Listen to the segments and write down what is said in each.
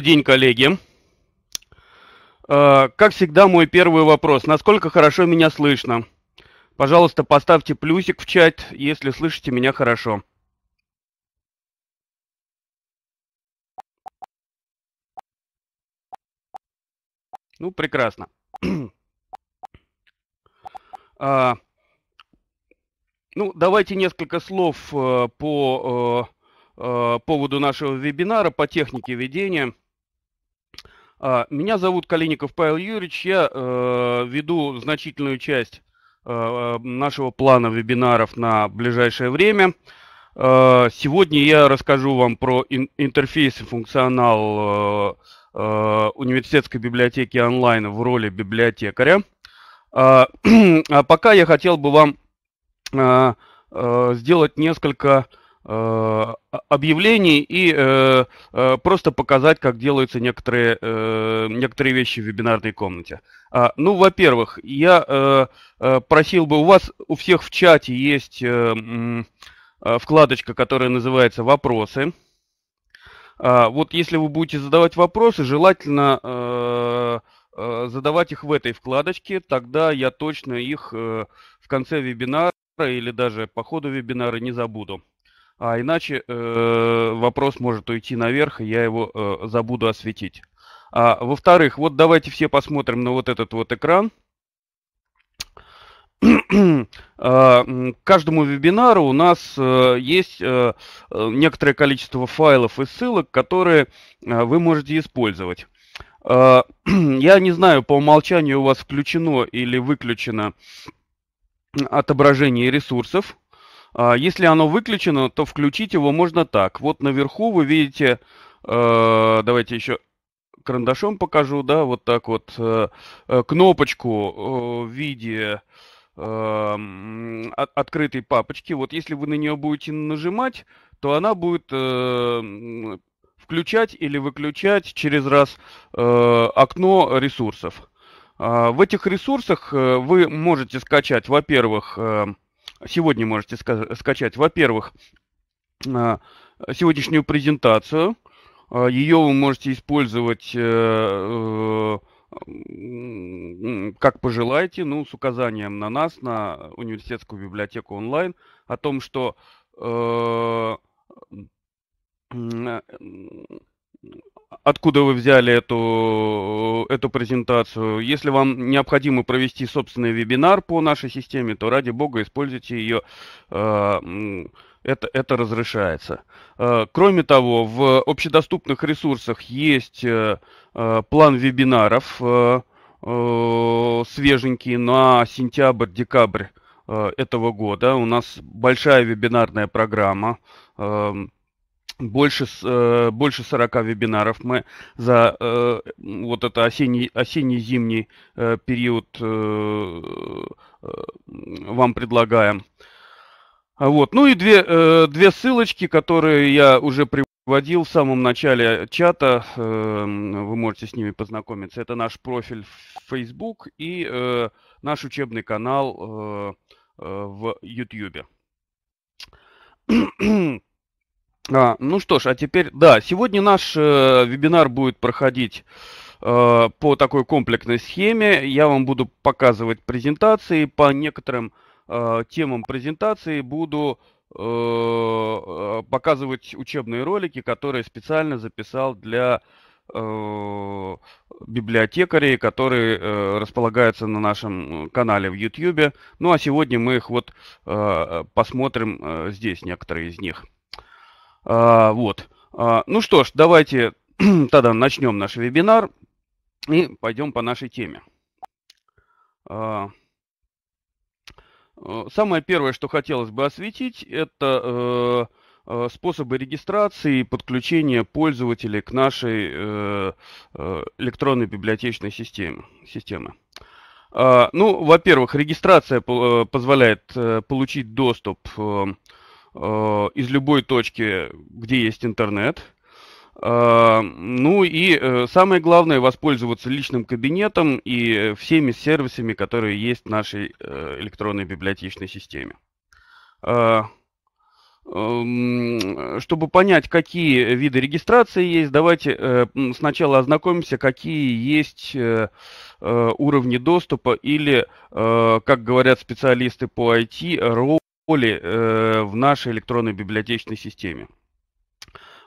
день, коллеги. Э, как всегда, мой первый вопрос. Насколько хорошо меня слышно? Пожалуйста, поставьте плюсик в чат, если слышите меня хорошо. Ну, прекрасно. а, ну, давайте несколько слов э, по э, поводу нашего вебинара по технике ведения. А, меня зовут Калиников Павел Юрьевич, я э, веду значительную часть э, нашего плана вебинаров на ближайшее время. Э, сегодня я расскажу вам про интерфейс и функционал университетской библиотеки онлайн в роли библиотекаря. А, а пока я хотел бы вам сделать несколько Э, объявлений и э, э, просто показать, как делаются некоторые, некоторые вещи в вебинарной комнате. А, ну, во-первых, я просил бы, у вас у всех в чате есть вкладочка, которая называется «Вопросы». А, вот если вы будете задавать вопросы, желательно задавать их в этой вкладочке, тогда я точно их в конце вебинара или даже по ходу вебинара не забуду. А иначе э, вопрос может уйти наверх, и я его э, забуду осветить. А, во-вторых, вот давайте все посмотрим на вот этот вот экран. А, к каждому вебинару у нас э, есть э, э, некоторое количество файлов и ссылок, которые вы можете использовать. А, я не знаю, по умолчанию у вас включено или выключено отображение ресурсов. А, если оно выключено, то включить его можно так. Вот наверху вы видите, э, давайте еще карандашом покажу, да, вот так вот, э, э, кнопочку в виде открытой папочки. Вот если вы на нее будете нажимать, то она будет включать или выключать через раз окно ресурсов. А, в этих ресурсах вы можете скачать, во-первых, сегодня можете ска скачать, во-первых, а, сегодняшнюю презентацию. А, Ее вы можете использовать э, э, как пожелаете, ну, с указанием на нас, на университетскую библиотеку онлайн, о том, что э, откуда вы взяли эту, эту презентацию. Если вам необходимо провести собственный вебинар по нашей системе, то ради бога используйте ее. Э, это, это разрешается. Э, кроме того, в общедоступных ресурсах есть э, план вебинаров свеженький на сентябрь-декабрь этого года. У нас большая вебинарная программа больше, э, больше 40 вебинаров мы за э, вот это осенний, осенний-зимний э, период э, вам предлагаем. А вот. Ну и две, две ссылочки, которые я уже приводил в самом начале чата. Эм, вы можете с ними познакомиться. Это наш профиль в Facebook и наш учебный канал в YouTube. А, ну что ж, а теперь, да, сегодня наш э, вебинар будет проходить э, по такой комплексной схеме. Я вам буду показывать презентации по некоторым э, темам презентации, буду э, э показывать учебные ролики, которые специально записал для э, библиотекарей, которые э, располагаются на нашем канале в YouTube. Ну а сегодня мы их вот э, посмотрим э, здесь, некоторые из них. А, вот. А, ну что ж, давайте тогда начнем наш вебинар и пойдем по нашей теме. А, э, самое первое, что хотелось бы осветить, это э, э, способы регистрации и подключения пользователей к нашей э, э электронной библиотечной системе. системе. А, ну, во-первых, регистрация позволяет получить доступ Э, из любой точки, где есть интернет. Э, ну и э, самое главное, воспользоваться личным кабинетом и всеми сервисами, которые есть в нашей электронной библиотечной системе. Эм, чтобы понять, какие виды регистрации есть, давайте сначала ознакомимся, какие есть уровни доступа или, как говорят специалисты по IT, поле э, в нашей электронной библиотечной системе?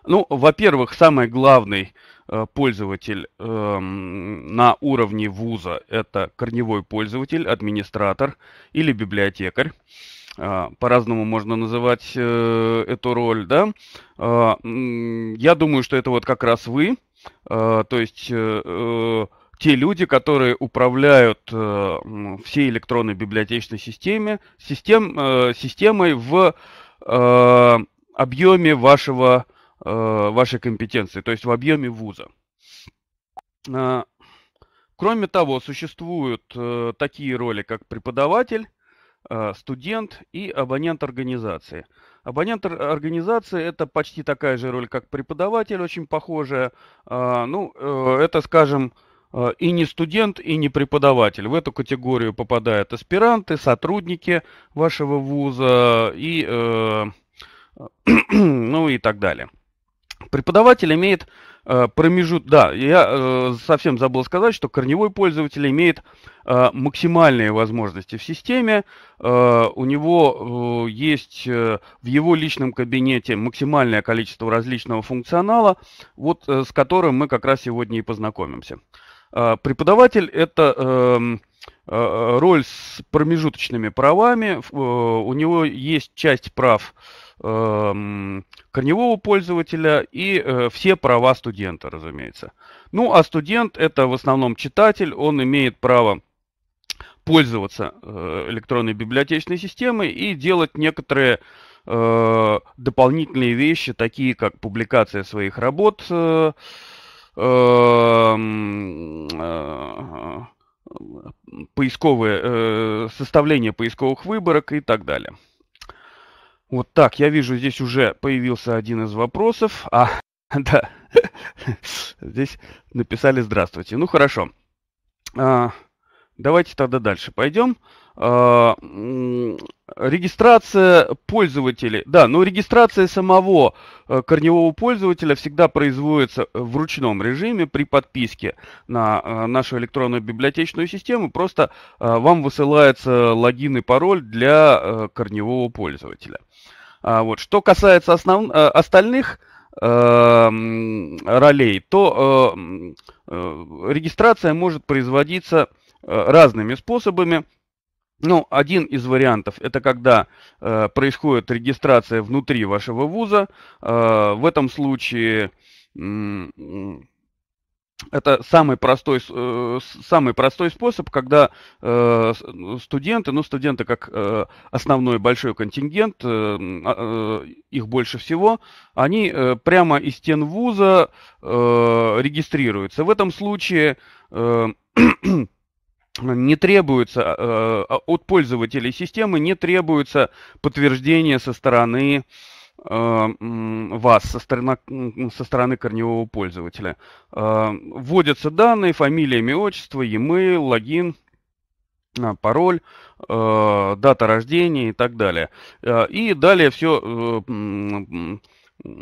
Ну, во-первых, самый главный э, пользователь э, на уровне вуза – это корневой пользователь, администратор или библиотекарь. Э, По-разному можно называть э, эту роль, да. Э, я думаю, что это вот как раз вы. Э, то есть э, э те люди, которые управляют э, всей электронной библиотечной системе, систем, э, системой в э, объеме вашего, э, вашей компетенции, то есть в объеме вуза. Э, кроме того, существуют э, такие роли, как преподаватель, э, студент и абонент организации. Абонент организации – это почти такая же роль, как преподаватель, очень похожая. Э, ну, э, это, скажем, э, Э, и не студент, и не преподаватель. В эту категорию попадают аспиранты, сотрудники вашего вуза и, э, ну и так далее. Преподаватель имеет э, промежут... Да, я э, совсем забыл сказать, что корневой пользователь имеет э, максимальные возможности в системе. Э, у него э, есть э, в его личном кабинете максимальное количество различного функционала, вот э, с которым мы как раз сегодня и познакомимся. А, преподаватель – это эм, э, э, роль с промежуточными правами. Э, у него есть часть прав эм, корневого пользователя и все права студента, разумеется. Ну, а студент – это в основном читатель, он имеет право пользоваться электронной библиотечной системой и делать некоторые дополнительные вещи, такие как публикация своих работ, Э, э, поисковые, э, составление поисковых выборок и так далее. Вот так, я вижу, здесь уже появился один из вопросов. А, да, здесь написали «Здравствуйте». Ну, хорошо. А, давайте тогда дальше пойдем. А, Регистрация пользователей. Да, но регистрация самого э, корневого пользователя всегда производится в ручном режиме при подписке на э, нашу электронную библиотечную систему. Просто э, вам высылается логин и пароль для корневого пользователя. А вот. Что касается основ... остальных ролей, то регистрация может производиться разными способами. Ну, один из вариантов – это когда э, происходит регистрация внутри вашего вуза. Э, в этом случае это самый простой, э, самый простой способ, когда э, студенты, ну студенты как э, основной большой контингент, а, их больше всего, они прямо из стен вуза регистрируются. В этом случае не требуется э, а, от пользователей системы не требуется подтверждение со стороны э, вас, со стороны, со стороны корневого пользователя. Э, вводятся данные, фамилия, имя, отчество, e-mail, логин, а, пароль, дата рождения и так далее. И далее все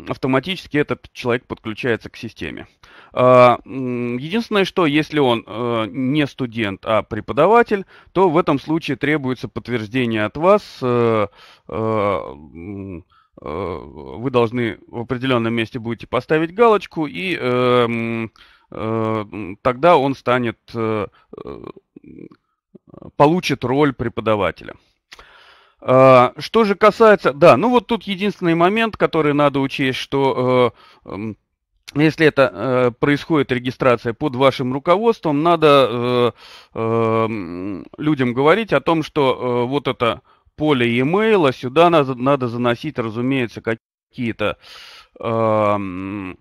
автоматически этот человек подключается к системе. А, единственное, что если он э, не студент, а преподаватель, то в этом случае требуется подтверждение от вас э, э, вы должны в определенном месте будете поставить галочку, и тогда он станет, получит роль преподавателя. А, что же касается, да, ну вот тут единственный момент, который надо учесть, что э, эм, если это э, происходит регистрация под вашим руководством, надо э, эм, людям говорить о том, что вот это поле e-mail, сюда надо, надо заносить, разумеется, какие-то эм,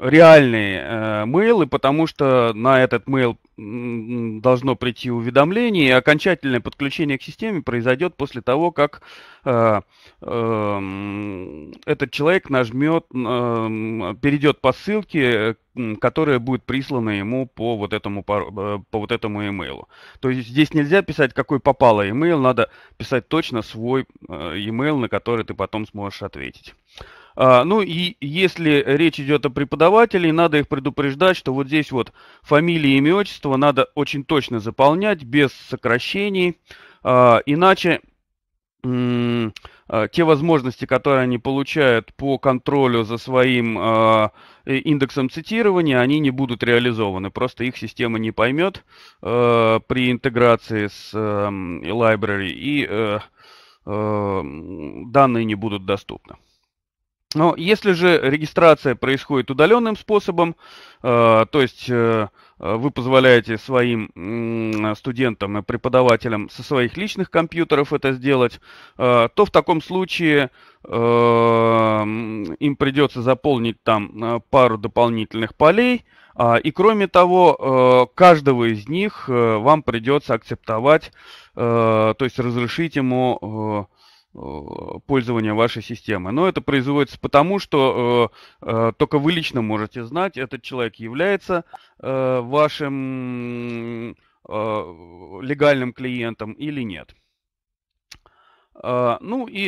реальный э, mail, и потому что на этот mail должно прийти уведомление, и окончательное подключение к системе произойдет после того, как э, э, этот человек нажмет, э, перейдет по ссылке, которая будет прислана ему по вот этому по, э, по вот этому имейлу. То есть здесь нельзя писать, какой попало имейл, надо писать точно свой имейл, э, на который ты потом сможешь ответить. А, ну и если речь идет о преподавателей, надо их предупреждать, что вот здесь вот фамилии, имя, отчество надо очень точно заполнять, без сокращений, а, иначе а, те возможности, которые они получают по контролю за своим индексом цитирования, они не будут реализованы. Просто их система не поймет при интеграции с э, library, и э, э, данные не будут доступны. Но если же регистрация происходит удаленным способом, э, то есть э, вы позволяете своим студентам и преподавателям со своих личных компьютеров это сделать, э, то в таком случае им придется заполнить там пару дополнительных полей, а, и кроме того, каждого из них вам придется акцептовать, то есть разрешить ему Э, пользования вашей системы. Но это производится потому, что э, э, только вы лично можете знать, этот человек является э, вашим э, легальным клиентом или нет. Э, ну и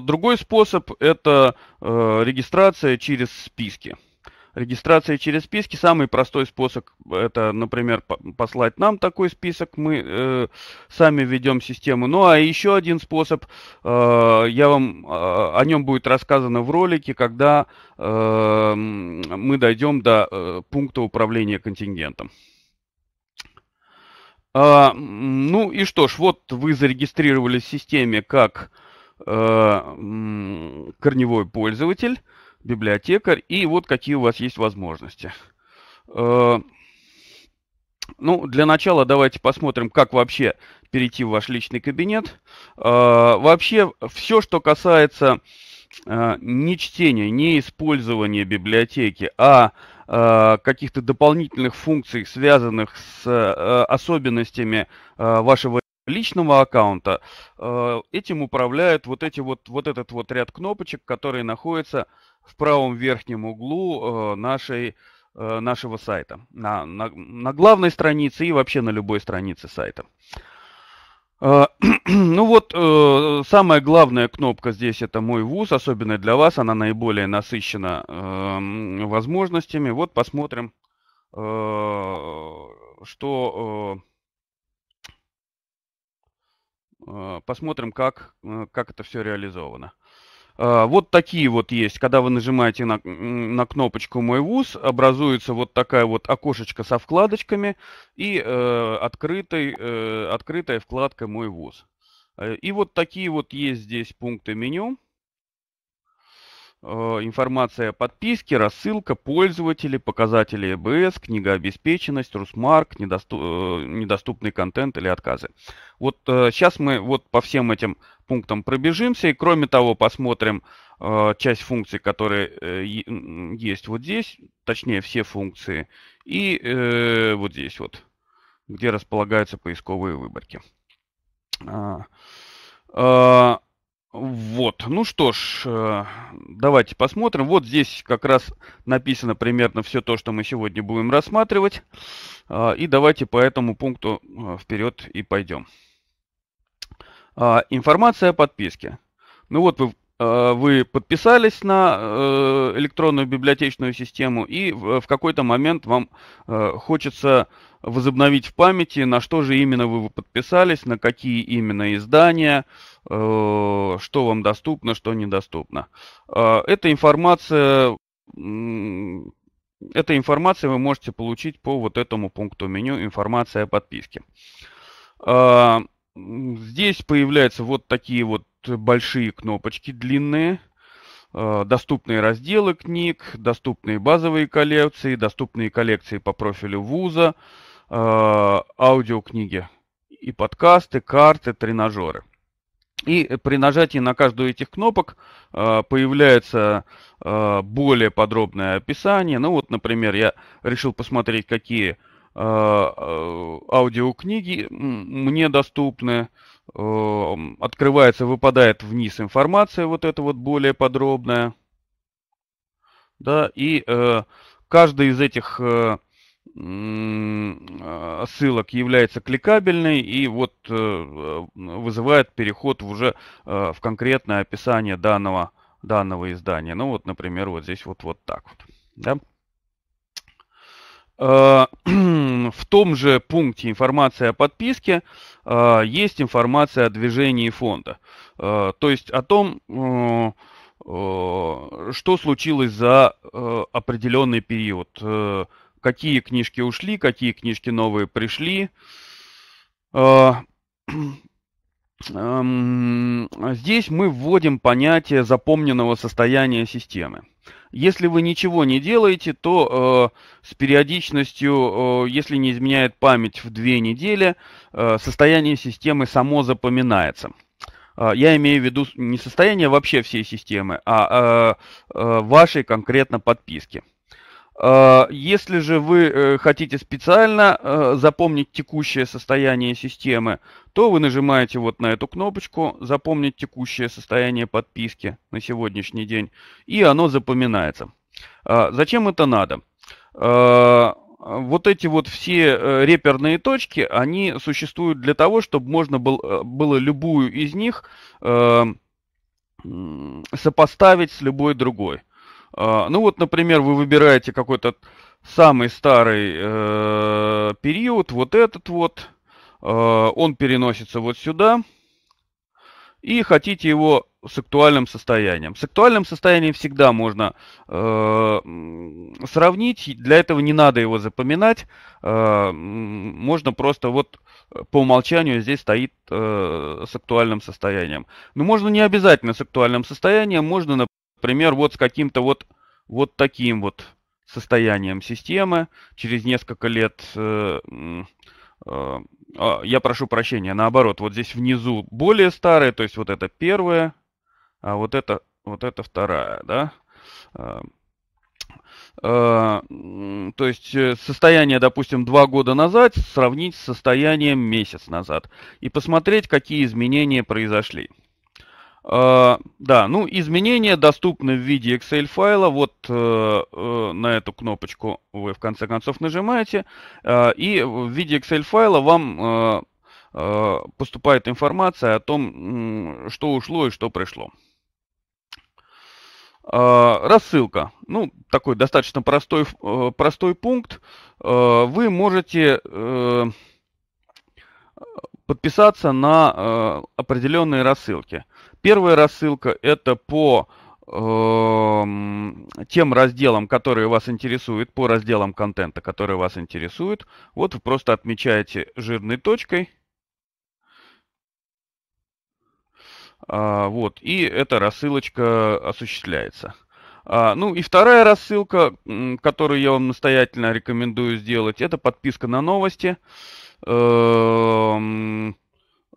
другой способ это регистрация через списки. Регистрация через списки. Самый простой способ э, это, например, послать нам такой список. Мы э, сами ведем систему. Ну а еще один способ, э, я вам э, о нем будет рассказано в ролике, когда э, мы дойдем до э, пункта управления контингентом. Э, ну и что ж, вот вы зарегистрировались в системе как э, корневой пользователь библиотекарь, и вот какие у вас есть возможности. Э, ну, для начала давайте посмотрим, как вообще перейти в ваш личный кабинет. Э, вообще, все, что касается э, не чтения, не использования библиотеки, а каких-то дополнительных функций, связанных с особенностями вашего личного аккаунта, этим управляют вот эти вот, вот этот вот ряд кнопочек, которые находятся в правом верхнем углу э, нашей, э, нашего сайта. На, на, на главной странице и вообще на любой странице сайта. Э, ну вот, самая главная кнопка здесь это «Мой вуз», особенно для вас, она наиболее насыщена эм, возможностями. Вот посмотрим, что... Посмотрим, как, как это все реализовано. А, вот такие вот есть. Когда вы нажимаете на, на кнопочку «Мой вуз», образуется вот такая вот окошечко со вкладочками и э, открытой, э, открытая вкладка «Мой вуз». Э, и вот такие вот есть здесь пункты меню. Э, информация о подписке, рассылка, пользователи, показатели книга обеспеченность, Русмарк, недоступ, э, недоступный контент или отказы. Вот сейчас э, мы вот по всем этим пунктам пробежимся и кроме того посмотрим часть функций, которые есть вот здесь, точнее все функции, и вот здесь вот, где располагаются поисковые выборки. А, а, вот, ну что ж, э, давайте посмотрим. Вот здесь как раз написано примерно все то, что мы сегодня будем рассматривать. А, и давайте по этому пункту э, вперед и пойдем. А, информация о подписке. Ну вот вы, э, вы подписались на электронную библиотечную систему, и в какой-то момент вам хочется возобновить в памяти, на что же именно вы подписались, на какие именно издания, э, что вам доступно, что недоступно. Э, эта информация, эта информация вы можете получить по вот этому пункту меню «Информация о подписке». Э, здесь появляются вот такие вот большие кнопочки длинные, доступные разделы книг, доступные базовые коллекции, доступные коллекции по профилю вуза, Э, аудиокниги и подкасты, карты, тренажеры. И при нажатии на каждую этих кнопок э, появляется э, более подробное описание. Ну вот, например, я решил посмотреть, какие аудиокниги мне доступны. Эм, открывается, выпадает вниз информация вот эта вот более подробная. Да, и каждый из этих ссылок э, является кликабельной и вот э, э, вызывает переход уже в конкретное описание данного, данного издания. Ну вот, например, вот здесь вот, вот так вот. Да? В том же пункте информация о подписке есть информация о движении фонда. То есть о том, что случилось за определенный период какие книжки ушли, какие книжки новые пришли. А, эм, здесь мы вводим понятие запомненного состояния системы. Если вы ничего не делаете, то э, с периодичностью, э, если не изменяет память в две недели, э, состояние системы само запоминается. Э, я имею в виду не состояние вообще всей системы, а э, э, вашей конкретно подписки. А, если же вы э, хотите специально э, запомнить текущее состояние системы, то вы нажимаете вот на эту кнопочку «Запомнить текущее состояние подписки на сегодняшний день», и оно запоминается. А, зачем это надо? А, вот эти вот все э, реперные точки, они существуют для того, чтобы можно было, любую из них сопоставить с любой другой. А, ну вот, например, вы выбираете какой-то самый старый э, период, вот этот вот, э, он переносится вот сюда, и хотите его с актуальным состоянием. С актуальным состоянием всегда можно э, сравнить, для этого не надо его запоминать, э, можно просто вот э, по умолчанию здесь стоит э, с актуальным состоянием. Но можно не обязательно с актуальным состоянием, можно, например, Например, вот с каким-то вот, вот таким вот состоянием системы через несколько лет... Э, э, а, я прошу прощения, наоборот, вот здесь внизу более старые, то есть вот это первое, а вот это, вот это вторая, да. Э, э, то есть э, состояние, допустим, два года назад сравнить с состоянием месяц назад и посмотреть, какие изменения произошли. А, да, ну изменения доступны в виде Excel файла. Вот э, э, на эту кнопочку вы в конце концов нажимаете. А, и в виде Excel файла вам э, поступает информация о том, что ушло и что пришло. А, рассылка. Ну, такой достаточно простой, простой пункт. Вы можете подписаться на э, определенные рассылки. Первая рассылка это по э, тем разделам, которые вас интересуют, по разделам контента, которые вас интересуют. Вот вы просто отмечаете жирной точкой. А, вот, и эта рассылочка осуществляется. А, ну и вторая рассылка, которую я вам настоятельно рекомендую сделать, это подписка на новости. Эм, э,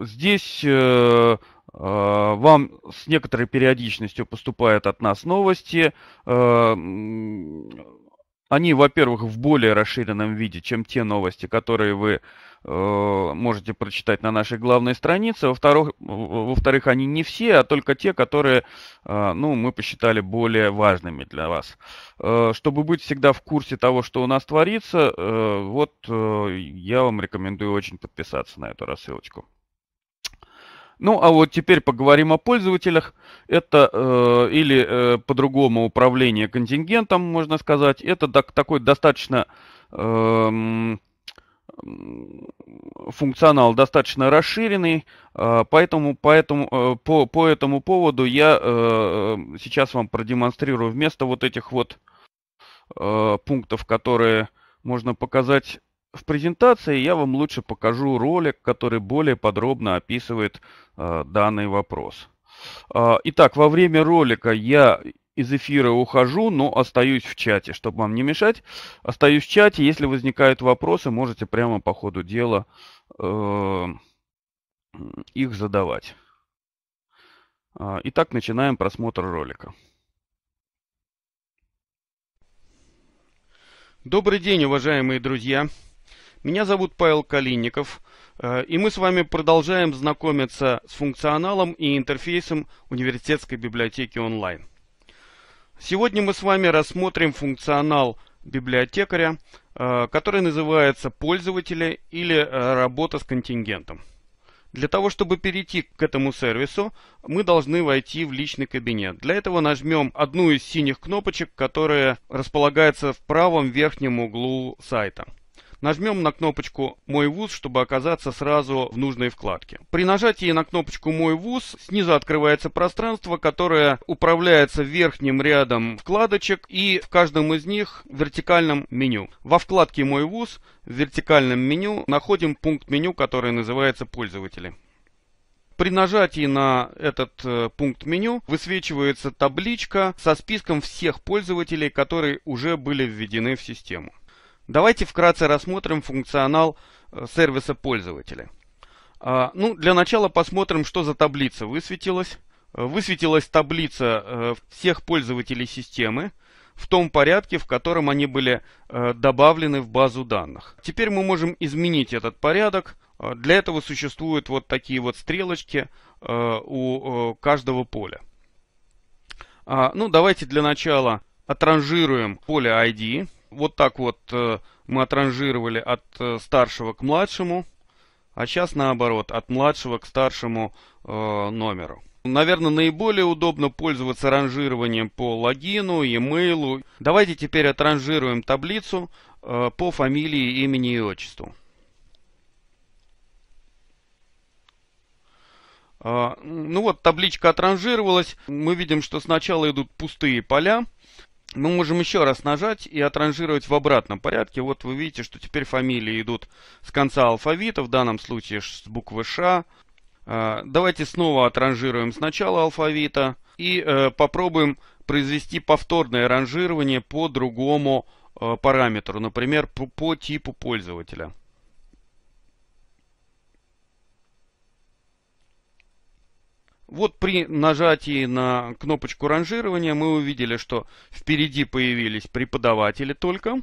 здесь э, э, вам с некоторой периодичностью поступают от нас новости. Эм, они, во-первых, в более расширенном виде, чем те новости, которые вы э, можете прочитать на нашей главной странице. Во-вторых, во-вторых, они не все, а только те, которые, э, ну, мы посчитали более важными для вас. Э, чтобы быть всегда в курсе того, что у нас творится, э, вот э, я вам рекомендую очень подписаться на эту рассылочку. Ну, а вот теперь поговорим о пользователях. Это э, или э, по-другому управление контингентом, можно сказать. Это так, такой достаточно э, функционал достаточно расширенный, э, поэтому, поэтому э, по, по этому поводу я э, сейчас вам продемонстрирую вместо вот этих вот э, пунктов, которые можно показать в презентации я вам лучше покажу ролик, который более подробно описывает э, данный вопрос. Э, итак, во время ролика я из эфира ухожу, но остаюсь в чате, чтобы вам не мешать. Остаюсь в чате. Если возникают вопросы, можете прямо по ходу дела э, их задавать. Итак, начинаем просмотр ролика. Добрый день, уважаемые друзья! Меня зовут Павел Калинников, э, и мы с вами продолжаем знакомиться с функционалом и интерфейсом университетской библиотеки онлайн. Сегодня мы с вами рассмотрим функционал библиотекаря, э, который называется «Пользователи» или э, «Работа с контингентом». Для того, чтобы перейти к этому сервису, мы должны войти в личный кабинет. Для этого нажмем одну из синих кнопочек, которая располагается в правом верхнем углу сайта – Нажмем на кнопочку «Мой вуз», чтобы оказаться сразу в нужной вкладке. При нажатии на кнопочку «Мой вуз» снизу открывается пространство, которое управляется верхним рядом вкладочек и в каждом из них вертикальном меню. Во вкладке «Мой вуз» в вертикальном меню находим пункт меню, который называется «Пользователи». При нажатии на этот э, пункт меню высвечивается табличка со списком всех пользователей, которые уже были введены в систему. Давайте вкратце рассмотрим функционал э, сервиса пользователя. А, ну, для начала посмотрим, что за таблица высветилась. Э, высветилась таблица э, всех пользователей системы в том порядке, в котором они были добавлены в базу данных. Теперь мы можем изменить этот порядок. Для этого существуют вот такие вот стрелочки у каждого поля. А, ну, давайте для начала отранжируем поле ID, вот так вот э, мы отранжировали от э, старшего к младшему, а сейчас наоборот, от младшего к старшему э, номеру. Наверное, наиболее удобно пользоваться ранжированием по логину, e-mail. Давайте теперь отранжируем таблицу по фамилии, имени и отчеству. Ну вот, табличка отранжировалась. Мы видим, что сначала идут пустые поля мы можем еще раз нажать и отранжировать в обратном порядке. Вот вы видите, что теперь фамилии идут с конца алфавита, в данном случае с буквы Ш. А, давайте снова отранжируем с начала алфавита и э, попробуем произвести повторное ранжирование по другому э, параметру, например, по типу пользователя. Вот при нажатии на кнопочку ранжирования мы увидели, что впереди появились преподаватели только.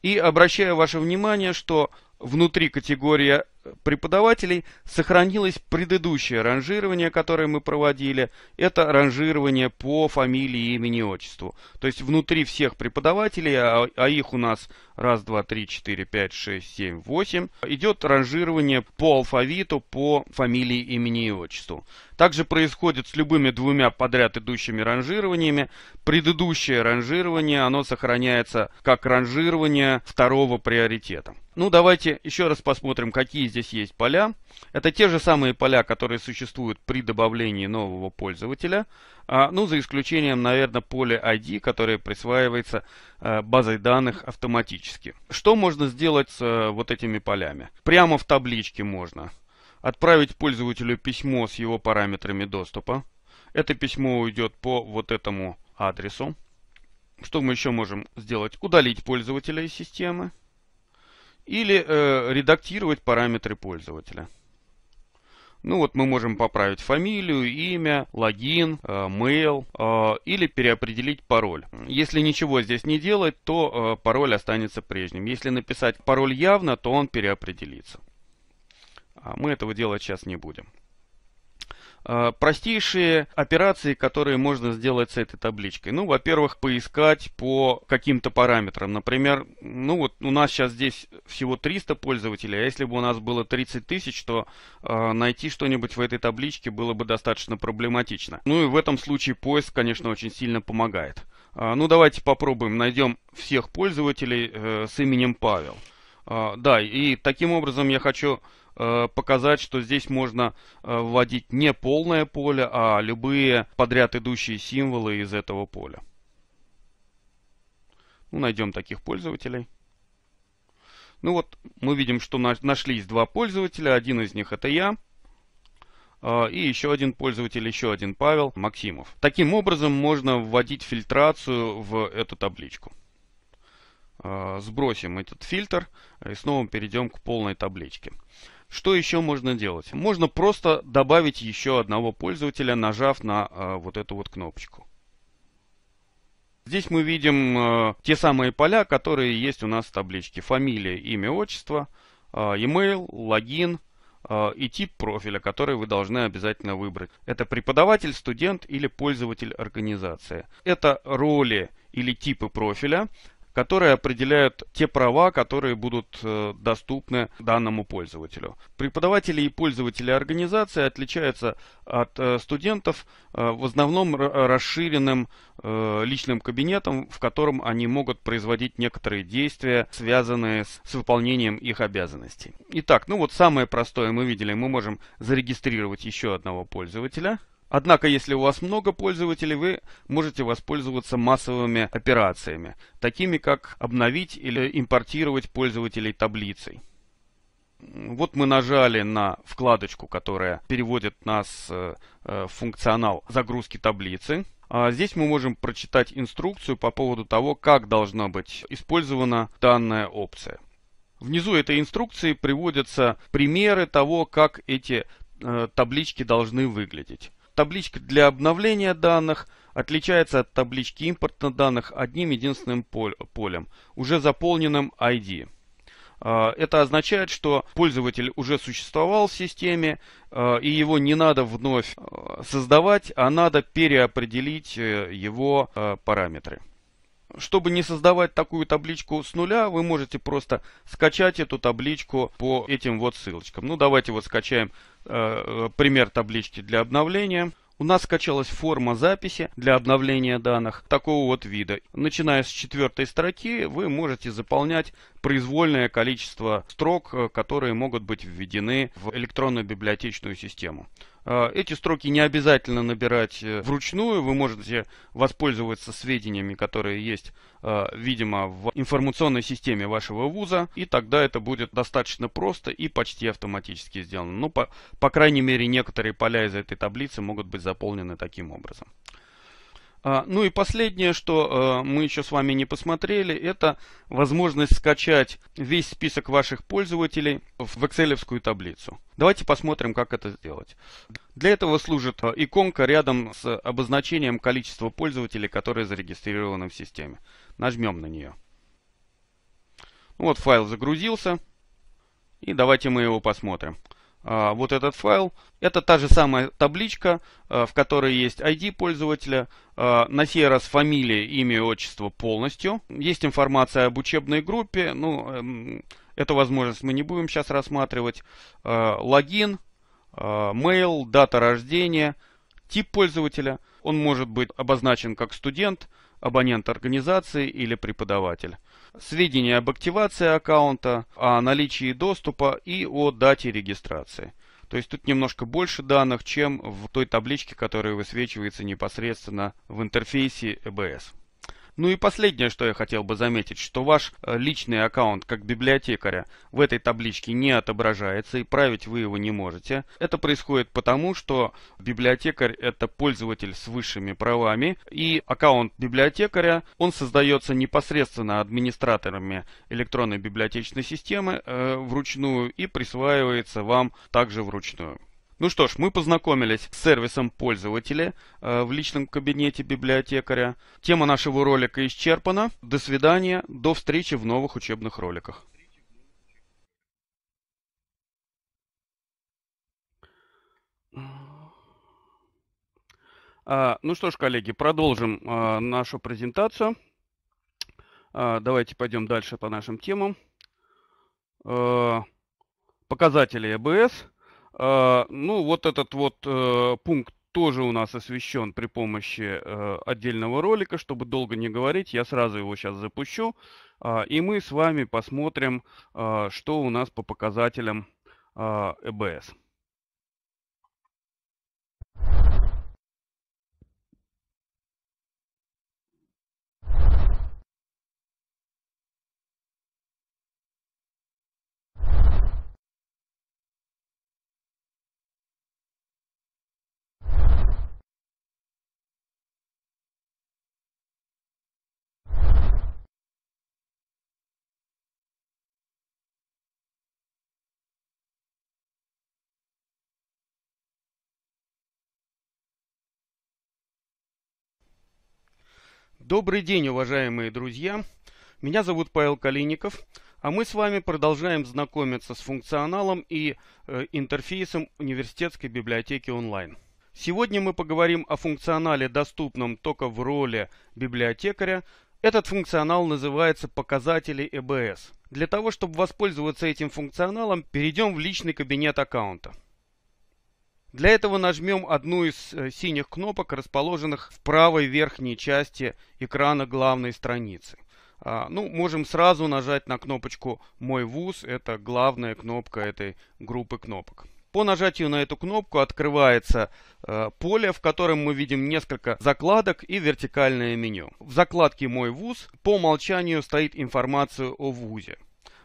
И обращаю ваше внимание, что внутри категория преподавателей сохранилось предыдущее ранжирование, которое мы проводили. Это ранжирование по фамилии, имени, отчеству. То есть внутри всех преподавателей, а, а, их у нас раз, два, три, четыре, пять, шесть, семь, восемь, идет ранжирование по алфавиту, по фамилии, имени и отчеству. Также происходит с любыми двумя подряд идущими ранжированиями. Предыдущее ранжирование, оно сохраняется как ранжирование второго приоритета. Ну, давайте еще раз посмотрим, какие здесь есть поля. Это те же самые поля, которые существуют при добавлении нового пользователя. А, ну, за исключением, наверное, поля ID, которое присваивается а, базой данных автоматически. Что можно сделать с э, вот этими полями? Прямо в табличке можно отправить пользователю письмо с его параметрами доступа. Это письмо уйдет по вот этому адресу. Что мы еще можем сделать? Удалить пользователя из системы или э, редактировать параметры пользователя. Ну вот мы можем поправить фамилию, имя, логин, э, mail э, или переопределить пароль. Если ничего здесь не делать, то э, пароль останется прежним. Если написать пароль явно, то он переопределится. А мы этого делать сейчас не будем. Э, простейшие операции, которые можно сделать с этой табличкой. Ну, во-первых, поискать по каким-то параметрам. Например, ну вот у нас сейчас здесь всего 300 пользователей, а если бы у нас было 30 тысяч, то э, найти что-нибудь в этой табличке было бы достаточно проблематично. Ну и в этом случае поиск, конечно, очень сильно помогает. Э, ну, давайте попробуем, найдем всех пользователей э, с именем Павел. Э, да, и таким образом я хочу Э, показать, что здесь можно э, вводить не полное поле, а любые подряд идущие символы из этого поля. Ну, найдем таких пользователей. Ну вот, мы видим, что нашлись два пользователя. Один из них это я. Э, и еще один пользователь, еще один Павел Максимов. Таким образом можно вводить фильтрацию в эту табличку. Сбросим этот фильтр и снова перейдем к полной табличке. Что еще можно делать? Можно просто добавить еще одного пользователя, нажав на э, вот эту вот кнопочку. Здесь мы видим э, те самые поля, которые есть у нас в табличке. Фамилия, имя, отчество, э, email, логин э, и тип профиля, который вы должны обязательно выбрать. Это преподаватель, студент или пользователь организации. Это роли или типы профиля, которые определяют те права, которые будут э, доступны данному пользователю. Преподаватели и пользователи организации отличаются от э, студентов э, в основном расширенным личным кабинетом, в котором они могут производить некоторые действия, связанные с выполнением их обязанностей. Итак, ну вот самое простое мы видели, мы можем зарегистрировать еще одного пользователя – Однако, если у вас много пользователей, вы можете воспользоваться массовыми операциями, такими как обновить или импортировать пользователей таблицей. Вот мы нажали на вкладочку, которая переводит нас э, э, в функционал загрузки таблицы. А здесь мы можем прочитать инструкцию по поводу того, как должна быть использована данная опция. Внизу этой инструкции приводятся примеры того, как эти э, таблички должны выглядеть. Табличка для обновления данных отличается от таблички импорта данных одним единственным полем, уже заполненным ID. А, это означает, что пользователь уже существовал в системе, а, и его не надо вновь а, создавать, а надо переопределить э, его параметры. Чтобы не создавать такую табличку с нуля, вы можете просто скачать эту табличку по этим вот ссылочкам. Ну, давайте вот скачаем э, э, пример таблички для обновления. У нас скачалась форма записи для обновления данных такого вот вида. Начиная с четвертой строки, вы можете заполнять произвольное количество строк, э, которые могут быть введены в электронную библиотечную систему. А, эти строки не обязательно набирать э, вручную, вы можете воспользоваться сведениями, которые есть, а, видимо, в информационной системе вашего вуза, и тогда это будет достаточно просто и почти автоматически сделано. Но по, по крайней мере, некоторые поля из этой таблицы могут быть заполнены таким образом. А, ну и последнее, что э, мы еще с вами не посмотрели, это возможность скачать весь список ваших пользователей в Excel таблицу. Давайте посмотрим, как это сделать. Для этого служит э, иконка рядом с обозначением количества пользователей, которые зарегистрированы в системе. Нажмем на нее. Ну вот файл загрузился. И давайте мы его посмотрим. А, вот этот файл. Это та же самая табличка, а, в которой есть ID пользователя, а, на сей раз фамилия, имя отчество полностью. Есть информация об учебной группе, ну, эм, эту возможность мы не будем сейчас рассматривать. Логин, mail, дата рождения, тип пользователя. Он может быть обозначен как студент, абонент организации или преподаватель сведения об активации аккаунта, о наличии доступа и о дате регистрации. То есть тут немножко больше данных, чем в той табличке, которая высвечивается непосредственно в интерфейсе EBS. Э ну и последнее, что я хотел бы заметить, что ваш э, личный аккаунт как библиотекаря в этой табличке не отображается и править вы его не можете. Это происходит потому, что библиотекарь это пользователь с высшими правами и аккаунт библиотекаря, он создается непосредственно администраторами электронной библиотечной системы э, вручную и присваивается вам также вручную. Ну что ж, мы познакомились с сервисом пользователя э, в личном кабинете библиотекаря. Тема нашего ролика исчерпана. До свидания, до встречи в новых учебных роликах. А, ну что ж, коллеги, продолжим а, нашу презентацию. А, давайте пойдем дальше по нашим темам. Э, показатели ЭБС – а, ну, вот этот вот э, пункт тоже у нас освещен при помощи э, отдельного ролика. Чтобы долго не говорить, я сразу его сейчас запущу. А, и мы с вами посмотрим, а, что у нас по показателям ЭБС. Добрый день, уважаемые друзья! Меня зовут Павел Калиников, а мы с вами продолжаем знакомиться с функционалом и э, интерфейсом университетской библиотеки онлайн. Сегодня мы поговорим о функционале, доступном только в роли библиотекаря. Этот функционал называется «Показатели ЭБС». Для того, чтобы воспользоваться этим функционалом, перейдем в личный кабинет аккаунта. Для этого нажмем одну из э, синих кнопок, расположенных в правой верхней части экрана главной страницы. А, ну, можем сразу нажать на кнопочку «Мой вуз». Это главная кнопка этой группы кнопок. По нажатию на эту кнопку открывается э, поле, в котором мы видим несколько закладок и вертикальное меню. В закладке «Мой вуз» по умолчанию стоит информация о вузе.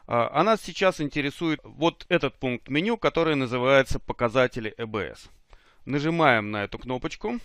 А, а нас сейчас интересует вот этот пункт меню, который называется «Показатели ЭБС». Нажимаем на эту кнопочку.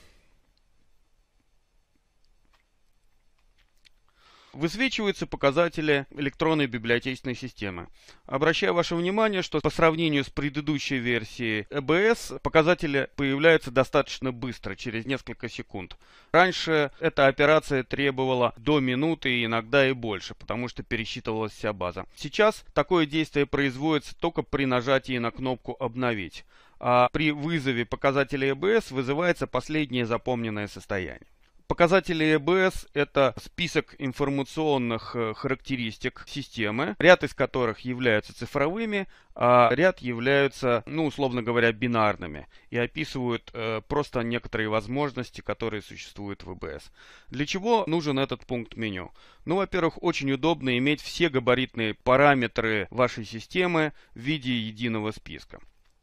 высвечиваются показатели электронной библиотечной системы. Обращаю ваше внимание, что по сравнению с предыдущей версией EBS э показатели появляются достаточно быстро, через несколько секунд. Раньше эта операция требовала до минуты, и иногда и больше, потому что пересчитывалась вся база. Сейчас такое действие производится только при нажатии на кнопку «Обновить», а при вызове показателя EBS э вызывается последнее запомненное состояние. Показатели ЭБС – это список информационных э, характеристик системы, ряд из которых являются цифровыми, а ряд являются, ну, условно говоря, бинарными и описывают э, просто некоторые возможности, которые существуют в ЭБС. Для чего нужен этот пункт меню? Ну, во-первых, очень удобно иметь все габаритные параметры вашей системы в виде единого списка.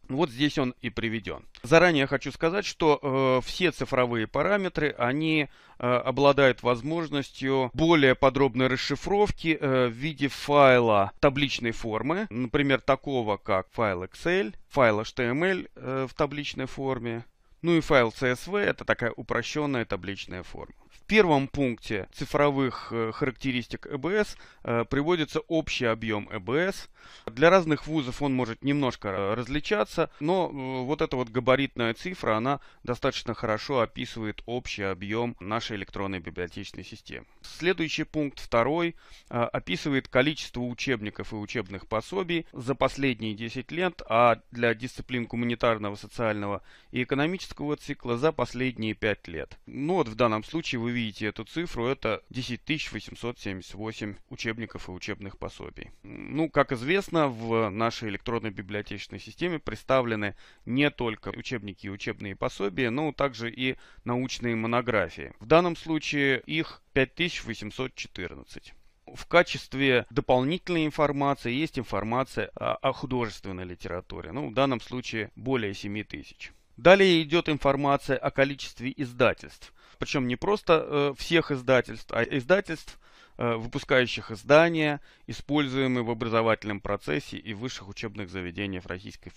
Вот здесь он и приведен. Заранее хочу сказать, что э, все цифровые параметры, они э, обладают возможностью более подробной расшифровки э, в виде файла табличной формы, например, такого как файл Excel, файл HTML э, в табличной форме, ну и файл CSV, это такая упрощенная табличная форма первом пункте цифровых э, характеристик ЭБС э, приводится общий объем ЭБС. Для разных вузов он может немножко э, различаться, но вот эта вот габаритная цифра, она достаточно хорошо описывает общий объем нашей электронной библиотечной системы. Следующий пункт, второй, описывает количество учебников и учебных пособий за последние 10 лет, а для дисциплин гуманитарного, социального и экономического цикла за последние 5 лет. Ну вот в данном случае вы видите видите эту цифру, это 10 878 учебников и учебных пособий. Ну, как известно, в нашей электронной библиотечной системе представлены не только учебники и учебные пособия, но также и научные монографии. В данном случае их 5814 в качестве дополнительной информации есть информация о, о художественной литературе. Ну, в данном случае более 7 тысяч. Далее идет информация о количестве издательств причем не просто э, всех издательств, а издательств, э, выпускающих издания, используемые в образовательном процессе и высших учебных заведениях Российской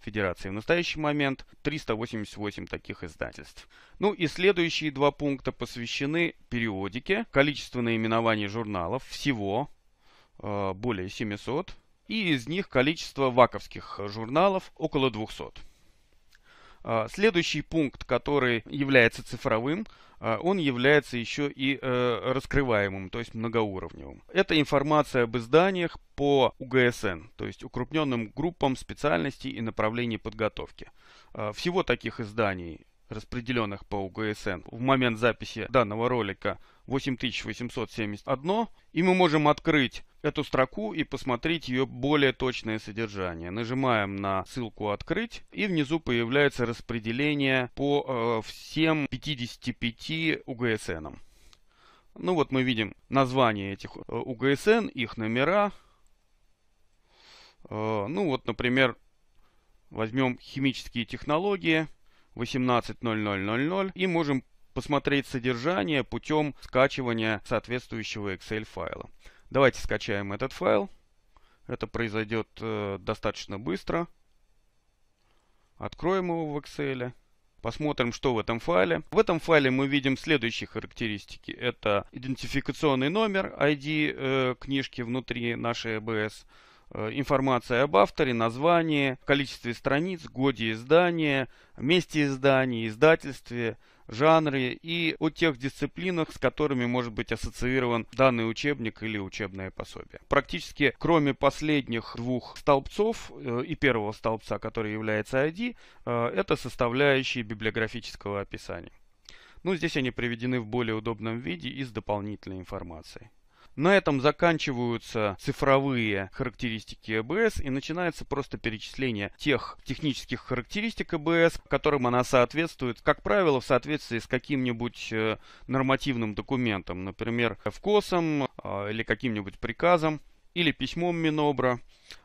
Федерации. В настоящий момент 388 таких издательств. Ну и следующие два пункта посвящены периодике, количество наименований журналов, всего э, более 700, и из них количество ваковских журналов около 200. А, следующий пункт, который является цифровым, а, он является еще и э, раскрываемым, то есть многоуровневым. Это информация об изданиях по УГСН, то есть укрупненным группам специальностей и направлений подготовки. А, всего таких изданий распределенных по УГСН в момент записи данного ролика 8871, и мы можем открыть эту строку и посмотреть ее более точное содержание. Нажимаем на ссылку «Открыть» и внизу появляется распределение по э, всем 55 УГСНам. Ну вот мы видим название этих э, УГСН, их номера. Э, ну вот, например, возьмем химические технологии – 18.00.00 и можем посмотреть содержание путем скачивания соответствующего Excel файла. Давайте скачаем этот файл. Это произойдет э, достаточно быстро. Откроем его в Excel. Посмотрим, что в этом файле. В этом файле мы видим следующие характеристики. Это идентификационный номер, ID э, книжки внутри нашей ABS. А Э, информация об авторе, название, количестве страниц, годе издания, месте издания, издательстве, жанре и о тех дисциплинах, с которыми может быть ассоциирован данный учебник или учебное пособие. Практически кроме последних двух столбцов э, и первого столбца, который является ID, э, это составляющие библиографического описания. Ну, здесь они приведены в более удобном виде и с дополнительной информацией. На этом заканчиваются цифровые характеристики ЭБС и начинается просто перечисление тех технических характеристик ЭБС, которым она соответствует, как правило, в соответствии с каким-нибудь э, нормативным документом, например, ФКОСом а, или каким-нибудь приказом или письмом Минобра.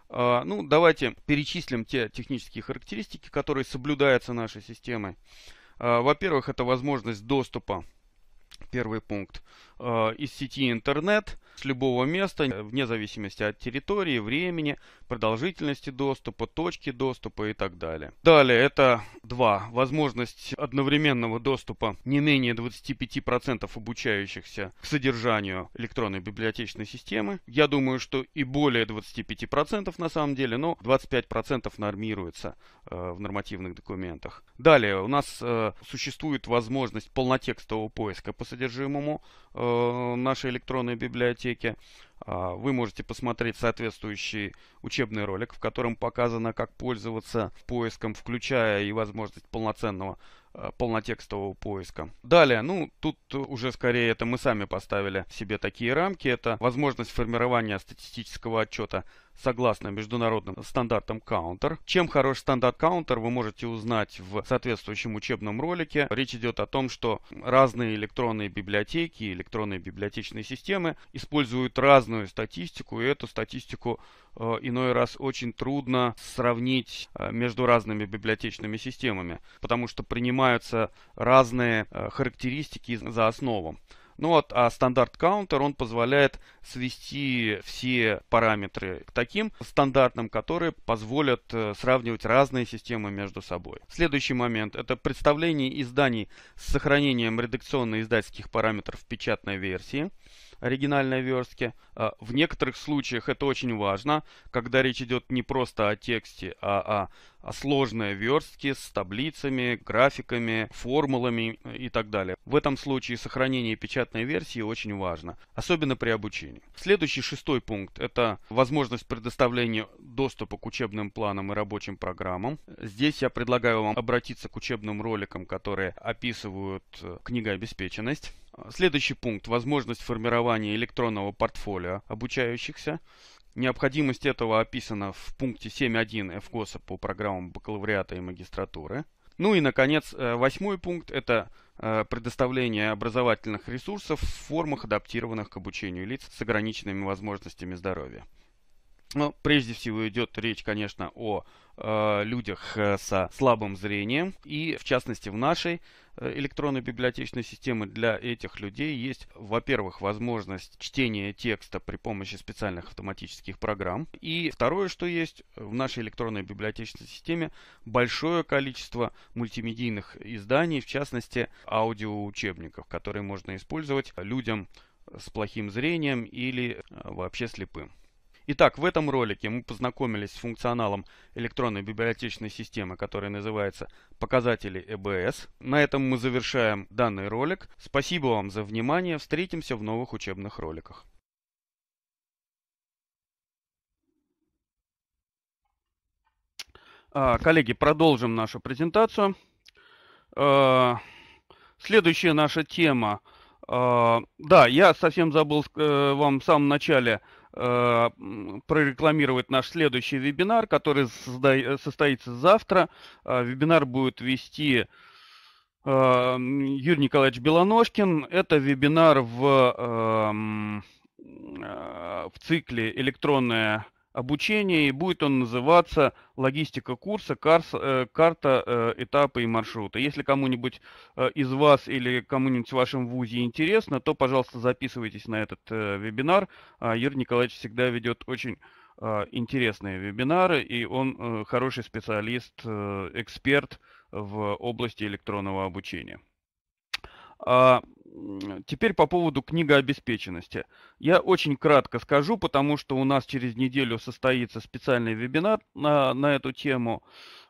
А, ну, давайте перечислим те технические характеристики, которые соблюдаются нашей системой. А, во-первых, это возможность доступа, первый пункт, Э, из сети интернет с любого места, э, вне зависимости от территории, времени, продолжительности доступа, точки доступа и так далее. Далее это два: Возможность одновременного доступа не менее 25% обучающихся к содержанию электронной библиотечной системы. Я думаю, что и более 25% на самом деле, но 25% нормируется э, в нормативных документах. Далее у нас э, существует возможность полнотекстового поиска по содержимому Э, нашей электронной библиотеки. А, вы можете посмотреть соответствующий учебный ролик, в котором показано, как пользоваться поиском, включая и возможность полноценного э, полнотекстового поиска. Далее, ну, тут уже скорее это мы сами поставили себе такие рамки. Это возможность формирования статистического отчета согласно международным стандартам Counter. Чем хорош стандарт Counter, вы можете узнать в соответствующем учебном ролике. Речь идет о том, что разные электронные библиотеки, электронные библиотечные системы используют разную статистику, и эту статистику э, иной раз очень трудно сравнить э, между разными библиотечными системами, потому что принимаются разные э, характеристики за основу. Ну вот, а стандарт каунтер, он позволяет свести все параметры к таким стандартным, которые позволят э, сравнивать разные системы между собой. Следующий момент – это представление изданий с сохранением редакционно-издательских параметров в печатной версии оригинальной верстки. А, в некоторых случаях это очень важно, когда речь идет не просто о тексте, а о, о сложной верстке с таблицами, графиками, формулами и так далее. В этом случае сохранение печатной версии очень важно, особенно при обучении. Следующий шестой пункт – это возможность предоставления доступа к учебным планам и рабочим программам. Здесь я предлагаю вам обратиться к учебным роликам, которые описывают э, книгообеспеченность. Следующий пункт – возможность формирования электронного портфолио обучающихся. Необходимость этого описана в пункте 7.1 ФГОСа по программам бакалавриата и магистратуры. Ну и, наконец, э, восьмой пункт – это э, предоставление образовательных ресурсов в формах, адаптированных к обучению лиц с ограниченными возможностями здоровья. Но ну, прежде всего идет речь, конечно, о э, людях э, со слабым зрением. И в частности в нашей э, электронной библиотечной системе для этих людей есть, во-первых, возможность чтения текста при помощи специальных автоматических программ. И второе, что есть в нашей электронной библиотечной системе, большое количество мультимедийных изданий, в частности, аудиоучебников, которые можно использовать людям с плохим зрением или э, вообще слепым. Итак, в этом ролике мы познакомились с функционалом электронной библиотечной системы, который называется «Показатели ЭБС». На этом мы завершаем данный ролик. Спасибо вам за внимание. Встретимся в новых учебных роликах. А, коллеги, продолжим нашу презентацию. А, следующая наша тема. А, да, я совсем забыл э, вам в самом начале Э, прорекламировать наш следующий вебинар, который состоится завтра. Э, вебинар будет вести э, Юрий Николаевич Белоножкин. Это вебинар в, в цикле «Электронная обучения, и будет он называться «Логистика курса. Карс, э, карта э, этапы и маршрута». Если кому-нибудь э, из вас или кому-нибудь в вашем вузе интересно, то, пожалуйста, записывайтесь на этот э, вебинар. Э, Юрий Николаевич всегда ведет очень э, интересные вебинары, и он э, хороший специалист, э, эксперт в области электронного обучения. А, Теперь по поводу книга обеспеченности. Я очень кратко скажу, потому что у нас через неделю состоится специальный вебинар на, на эту тему.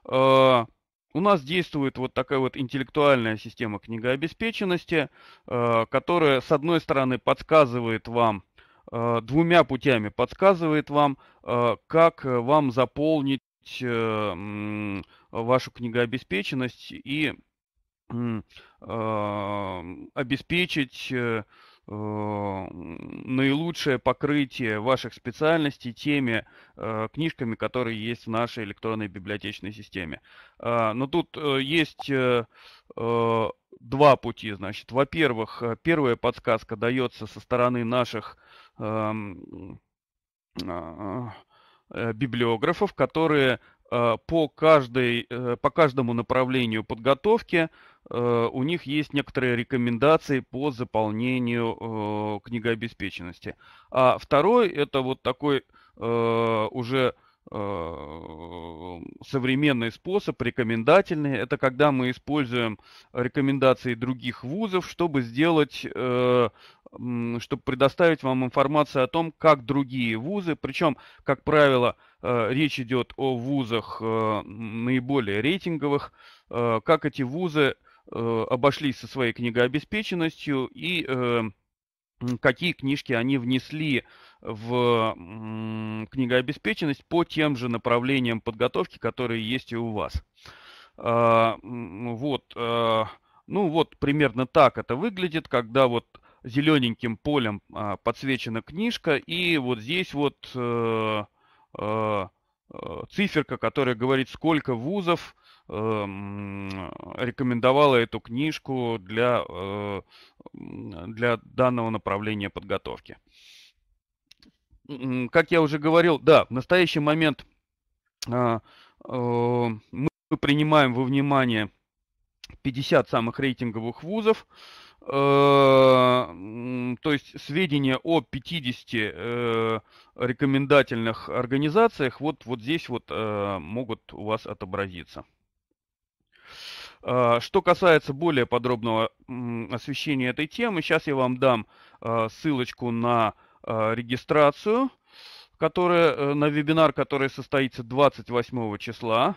А, у нас действует вот такая вот интеллектуальная система книгообеспеченности, а, которая, с одной стороны, подсказывает вам, а, двумя путями подсказывает вам, как вам заполнить э, вашу книгообеспеченность и а, обеспечить э, э, наилучшее покрытие ваших специальностей теми э, книжками, которые есть в нашей электронной библиотечной системе. А, но тут есть два пути, значит. Во-первых, первая подсказка дается со стороны наших эм, а, библиографов, которые Э, по, каждой, э, по каждому направлению подготовки э, у них есть некоторые рекомендации по заполнению книгообеспеченности. А второй – это вот такой уже современный способ, рекомендательный, это когда мы используем рекомендации других вузов, чтобы сделать, чтобы предоставить вам информацию о том, как другие вузы, причем, как правило, Э, речь идет о вузах э, наиболее рейтинговых, э, как эти вузы обошлись со своей книгообеспеченностью и какие книжки они внесли в книгообеспеченность по тем же направлениям подготовки, которые есть и у вас. Вот, ну вот примерно так это выглядит, когда вот зелененьким полем а, подсвечена книжка, и вот здесь вот Э, э, циферка, которая говорит, сколько вузов эм, рекомендовала эту книжку для, э, для данного направления подготовки. Как я уже говорил, да, в настоящий момент мы принимаем во внимание 50 самых рейтинговых вузов. То есть сведения о 50 рекомендательных организациях вот, вот здесь вот э, могут у вас отобразиться. А, что касается более подробного освещения этой темы, сейчас я вам дам а, ссылочку на а, регистрацию, которая, э, на вебинар, который состоится 28 числа.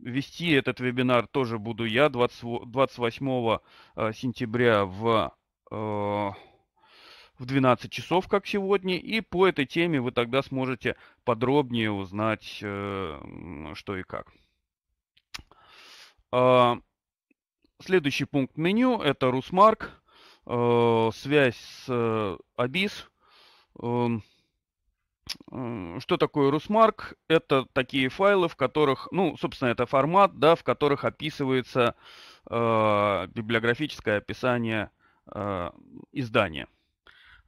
Вести этот вебинар тоже буду я 20, 28 э, сентября в э, в 12 часов, как сегодня, и по этой теме вы тогда сможете подробнее узнать, э, что и как. А, следующий пункт меню – это Русмарк, э, связь с э, Абис. Эм, что такое Русмарк? Это такие файлы, в которых, ну, собственно, это формат, да, в которых описывается библиографическое описание издания.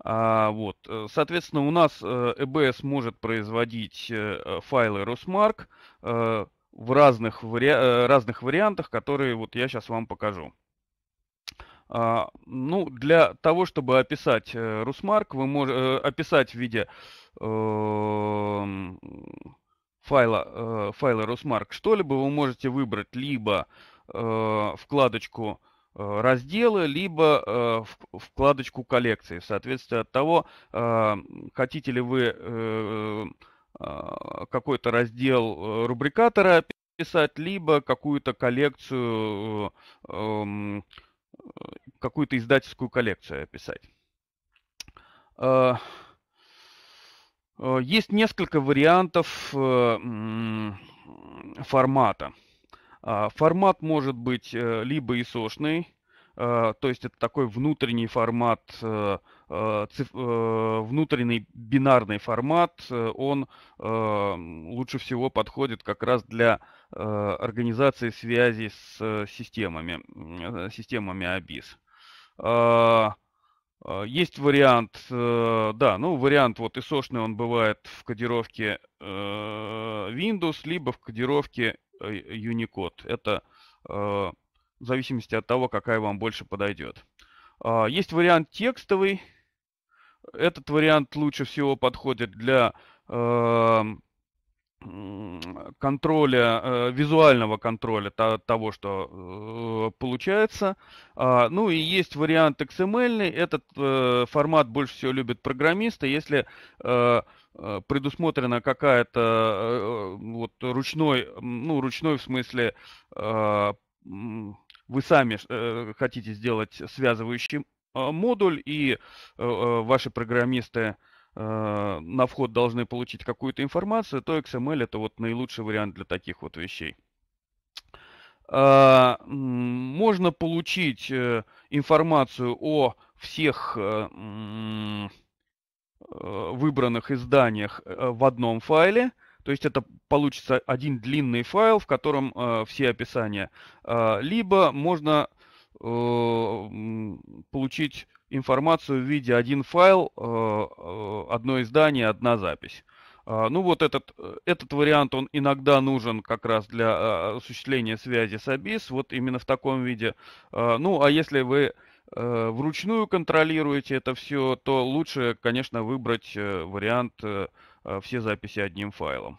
А, вот. Э, соответственно, у нас EBS э, может производить э, файлы Росмарк в разных, вари... разных вариантах, которые вот я сейчас вам покажу. А, ну, для того, чтобы описать Русмарк, вы можете описать в виде эм, файла, файла Русмарк что-либо, вы можете выбрать либо вкладочку Э, разделы, либо э, вкладочку коллекции, в соответствии от того, э, хотите ли вы какой-то раздел рубрикатора писать, либо какую-то коллекцию, эм, какую-то издательскую коллекцию писать. Есть несколько вариантов формата. А, формат может быть э, либо ISO-шный, а, то есть это такой внутренний формат, э, а, э, внутренний бинарный формат, он лучше всего подходит как раз для организации связи с системами, системами ABIS. А, есть вариант, э, да, ну вариант вот ISO-шный, он бывает в кодировке э, Windows, либо в кодировке э, Unicode. Это в зависимости от того, какая вам больше подойдет. А, есть вариант текстовый. Этот вариант лучше всего подходит для контроля, э, визуального контроля того, что э, получается. А, ну и есть вариант XML. Эм этот э, формат больше всего любят программисты. Если предусмотрена какая-то вот ручной, ну ручной в смысле вы сами хотите сделать связывающий модуль и ваши программисты Э, на вход должны получить какую-то информацию, то XML это вот наилучший вариант для таких вот вещей. А, можно получить э, информацию о всех э, выбранных изданиях в одном файле. То есть это получится один длинный файл, в котором все описания. А, либо можно получить информацию в виде один файл, э, э, одно издание, одна запись. А, ну вот этот, э, этот вариант, он иногда нужен как раз для а, осуществления связи с Абис. вот именно в таком виде. А, ну а если вы вручную контролируете это все, то лучше, конечно, выбрать вариант все записи одним файлом.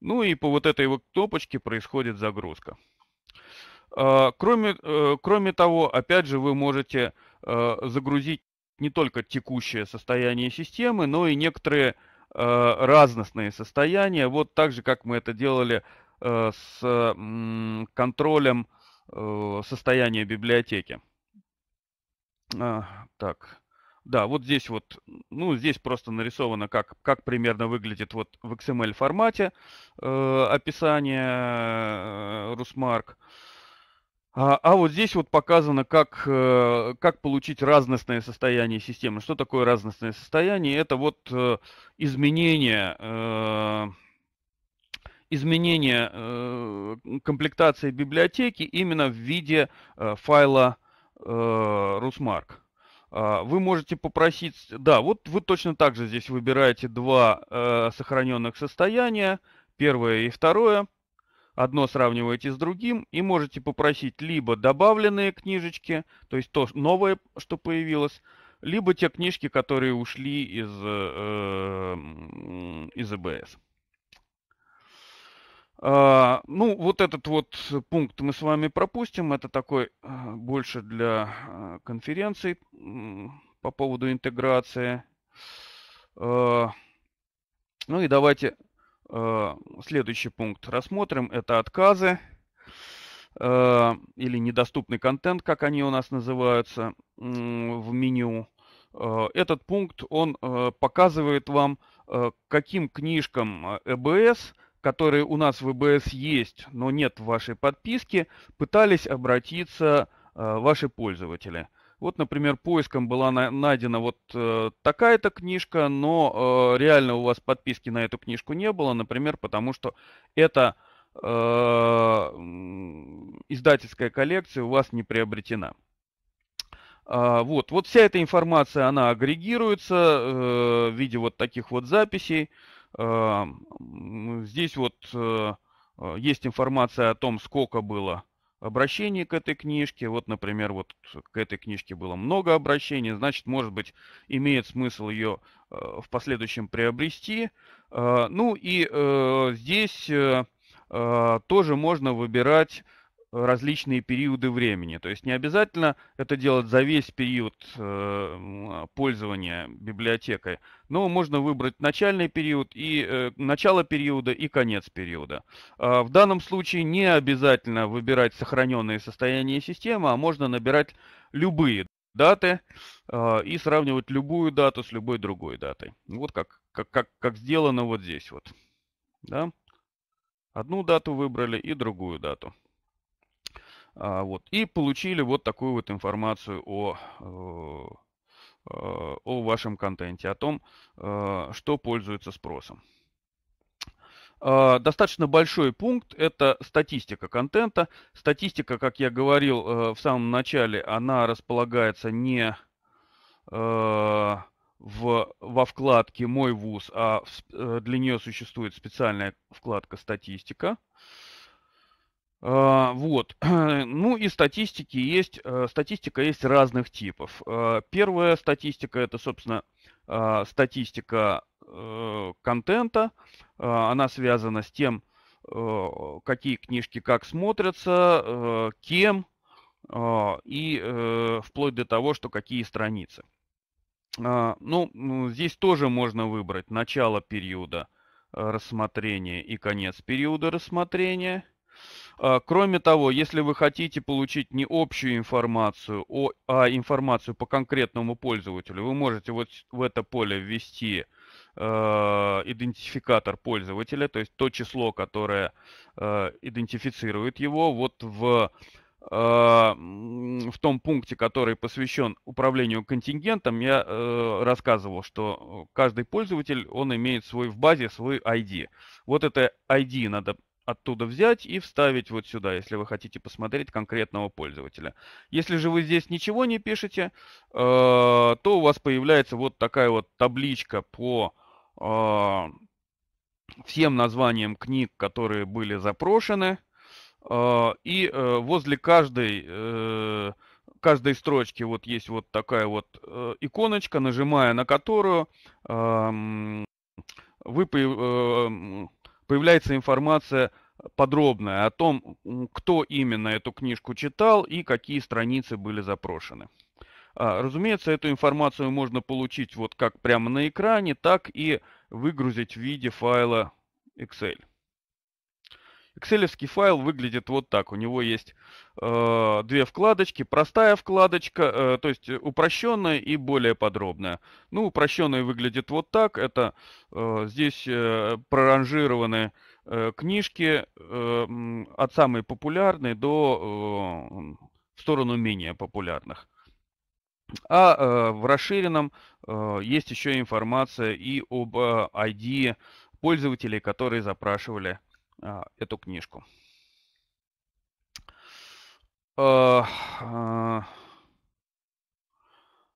Ну и по вот этой вот кнопочке происходит загрузка. Кроме, кроме того, опять же, вы можете Э, загрузить не только текущее состояние системы, но и некоторые э, разностные состояния, вот так же, как мы это делали э, с контролем состояния библиотеки. А, так, да, вот здесь вот, ну, здесь просто нарисовано, как, как примерно выглядит вот в XML формате э, описание э, Русмарк. Э, а, а вот здесь вот показано, как, э, как получить разностное состояние системы. Что такое разностное состояние? Это вот э, изменение, э, изменение комплектации библиотеки именно в виде файла Русмарк. А, вы можете попросить, да, вот вы точно так же здесь выбираете два сохраненных состояния, первое и второе – одно сравниваете с другим и можете попросить либо добавленные книжечки, то есть то новое, что появилось, либо те книжки, которые ушли из, э, э из ЭБС. Э, а, ну, вот этот вот пункт мы с вами пропустим. Это такой э, больше для э, конференций по поводу интеграции. Э, ну и давайте Э, следующий пункт рассмотрим. Это отказы э, или недоступный контент, как они у нас называются в меню. Э, этот пункт, он показывает вам, каким книжкам ЭБС, которые у нас в ЭБС есть, но нет в вашей подписке, пытались обратиться ваши пользователи – вот, например, поиском была найдена вот э, такая-то книжка, но э, реально у вас подписки на эту книжку не было, например, потому что эта э, издательская коллекция у вас не приобретена. А, вот, вот вся эта информация, она агрегируется в виде вот таких вот записей. Здесь вот есть информация о том, сколько было обращений к этой книжке. Вот, например, вот к этой книжке было много обращений, значит, может быть, имеет смысл ее э, в последующем приобрести. Э, ну и э, здесь тоже можно выбирать различные периоды времени. То есть не обязательно это делать за весь период э, а, пользования библиотекой, но можно выбрать начальный период и э, начало периода и конец периода. А, в данном случае не обязательно выбирать сохраненные состояния системы, а можно набирать любые даты а, и сравнивать любую дату с любой другой датой. Ну, вот как, как, как, как сделано вот здесь вот. Да? Одну дату выбрали и другую дату. А, вот. И получили вот такую вот информацию о, э, а, о вашем контенте, о том, а, что пользуется спросом. Достаточно большой пункт – это статистика контента. Статистика, как я говорил э, в самом начале, она располагается не э, в, во вкладке «Мой вуз», а для нее существует специальная вкладка «Статистика». А, вот. Ну и статистики есть, э, статистика есть разных типов. Э, первая статистика это, собственно, а, статистика э, контента. А, она связана с тем, какие книжки как смотрятся, кем и вплоть до того, что какие страницы. Ну, здесь тоже можно выбрать начало периода рассмотрения и конец периода рассмотрения – а, кроме того, если вы хотите получить не общую информацию, а информацию по конкретному пользователю, вы можете вот в это поле ввести а, идентификатор пользователя, то есть то число, которое а, идентифицирует его. Вот в в том пункте, который посвящен управлению контингентом, я э, рассказывал, что каждый пользователь, он имеет свой в базе свой ID. Вот это ID надо оттуда взять и вставить вот сюда, если вы хотите посмотреть конкретного пользователя. Если же вы здесь ничего не пишете, э, то у вас появляется вот такая вот табличка по э, всем названиям книг, которые были запрошены. Э, и возле каждой, каждой строчки вот есть вот такая вот иконочка, нажимая на которую эм, вы появляется информация подробная о том, кто именно эту книжку читал и какие страницы были запрошены. А, разумеется, эту информацию можно получить вот как прямо на экране, так и выгрузить в виде файла Excel. Excel файл выглядит вот так. У него есть э, две вкладочки. Простая вкладочка, э, то есть упрощенная и более подробная. Ну, упрощенная выглядит вот так. Это э, здесь э, проранжированы э, книжки э, от самой популярной до э, в сторону менее популярных. А э, в расширенном э, есть еще информация и об э, ID пользователей, которые запрашивали а, эту книжку. А, а.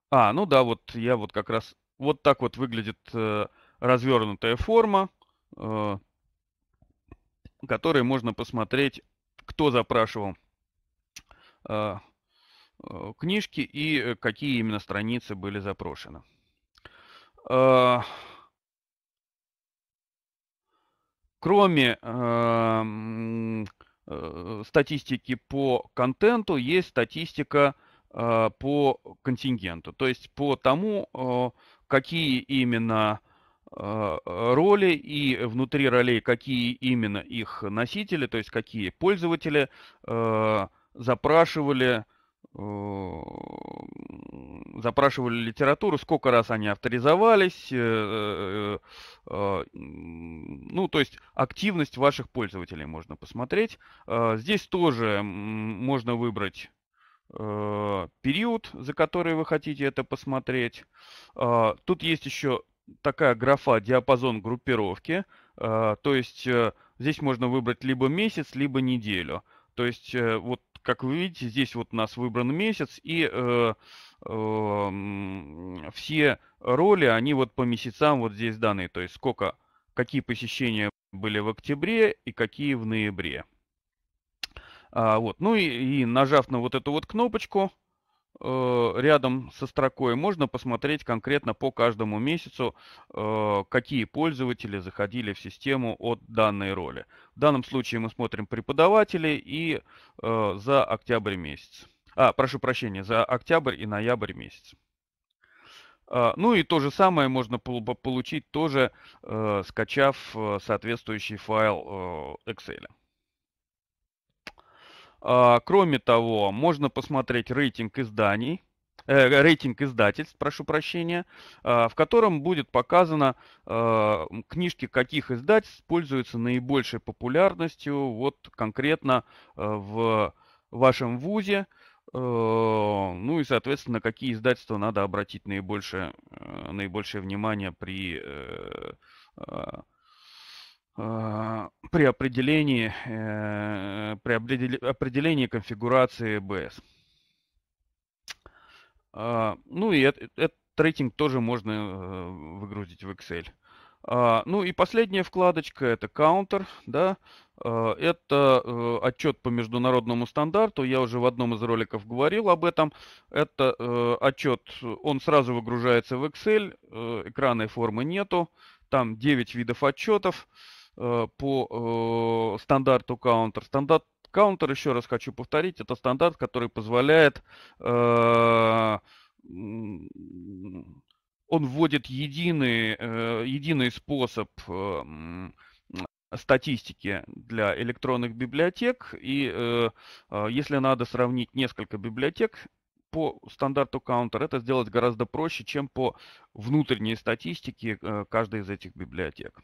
а, ну да, вот я вот как раз... Вот так вот выглядит э, развернутая форма, э, которой можно посмотреть, кто запрашивал э, книжки и какие именно страницы были запрошены кроме э, э, статистики по контенту, есть статистика э, по контингенту, то есть по тому, какие именно роли и внутри ролей какие именно их носители, то есть какие пользователи запрашивали запрашивали литературу, сколько раз они авторизовались, э, э, э, ну, то есть активность ваших пользователей можно посмотреть. Здесь тоже можно выбрать период, за который вы хотите это посмотреть. Тут есть еще такая графа «Диапазон группировки», то есть здесь можно выбрать либо месяц, либо неделю. То есть вот как вы видите, здесь вот у нас выбран месяц, и э, э, все роли, они вот по месяцам вот здесь даны, то есть сколько, какие посещения были в октябре и какие в ноябре. А, вот, ну и, и нажав на вот эту вот кнопочку, Э, рядом со строкой можно посмотреть конкретно по каждому месяцу, э, какие пользователи заходили в систему от данной роли. В данном случае мы смотрим преподаватели и э, за октябрь месяц. А, прошу прощения, за октябрь и ноябрь месяц. А, ну и то же самое можно получить тоже, скачав соответствующий файл Excel. А, кроме того, можно посмотреть рейтинг изданий, э, рейтинг издательств, прошу прощения, а, в котором будет показано а, книжки каких издательств пользуются наибольшей популярностью вот конкретно э, в вашем вузе. Э, ну и, соответственно, какие издательства надо обратить наибольшее, наибольшее внимание при а, при определении, э, при определении конфигурации BS. А, ну и этот рейтинг тоже можно э, выгрузить в Excel. А, ну и последняя вкладочка это Counter, да, это э, отчет по международному стандарту, я уже в одном из роликов говорил об этом. Это отчет, он сразу выгружается в Excel, экранной формы нету, там 9 видов отчетов, Э, по э, стандарту Counter. Стандарт Counter еще раз хочу повторить, это стандарт, который позволяет э, он вводит единый, единый способ статистики для электронных библиотек. И если надо сравнить несколько библиотек по стандарту Counter, это сделать гораздо проще, чем по внутренней статистике каждой из этих библиотек.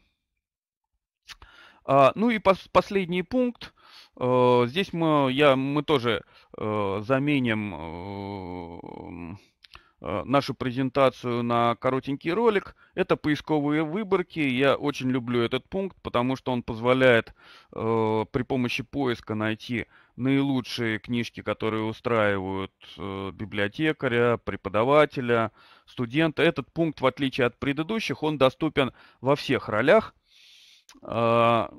А, ну и последний пункт. Э, здесь мы, я, мы тоже э, заменим э, нашу презентацию на коротенький ролик. Это поисковые выборки. Я очень люблю этот пункт, потому что он позволяет э, при помощи поиска найти наилучшие книжки, которые устраивают э, библиотекаря, преподавателя, студента. Этот пункт, в отличие от предыдущих, он доступен во всех ролях. А,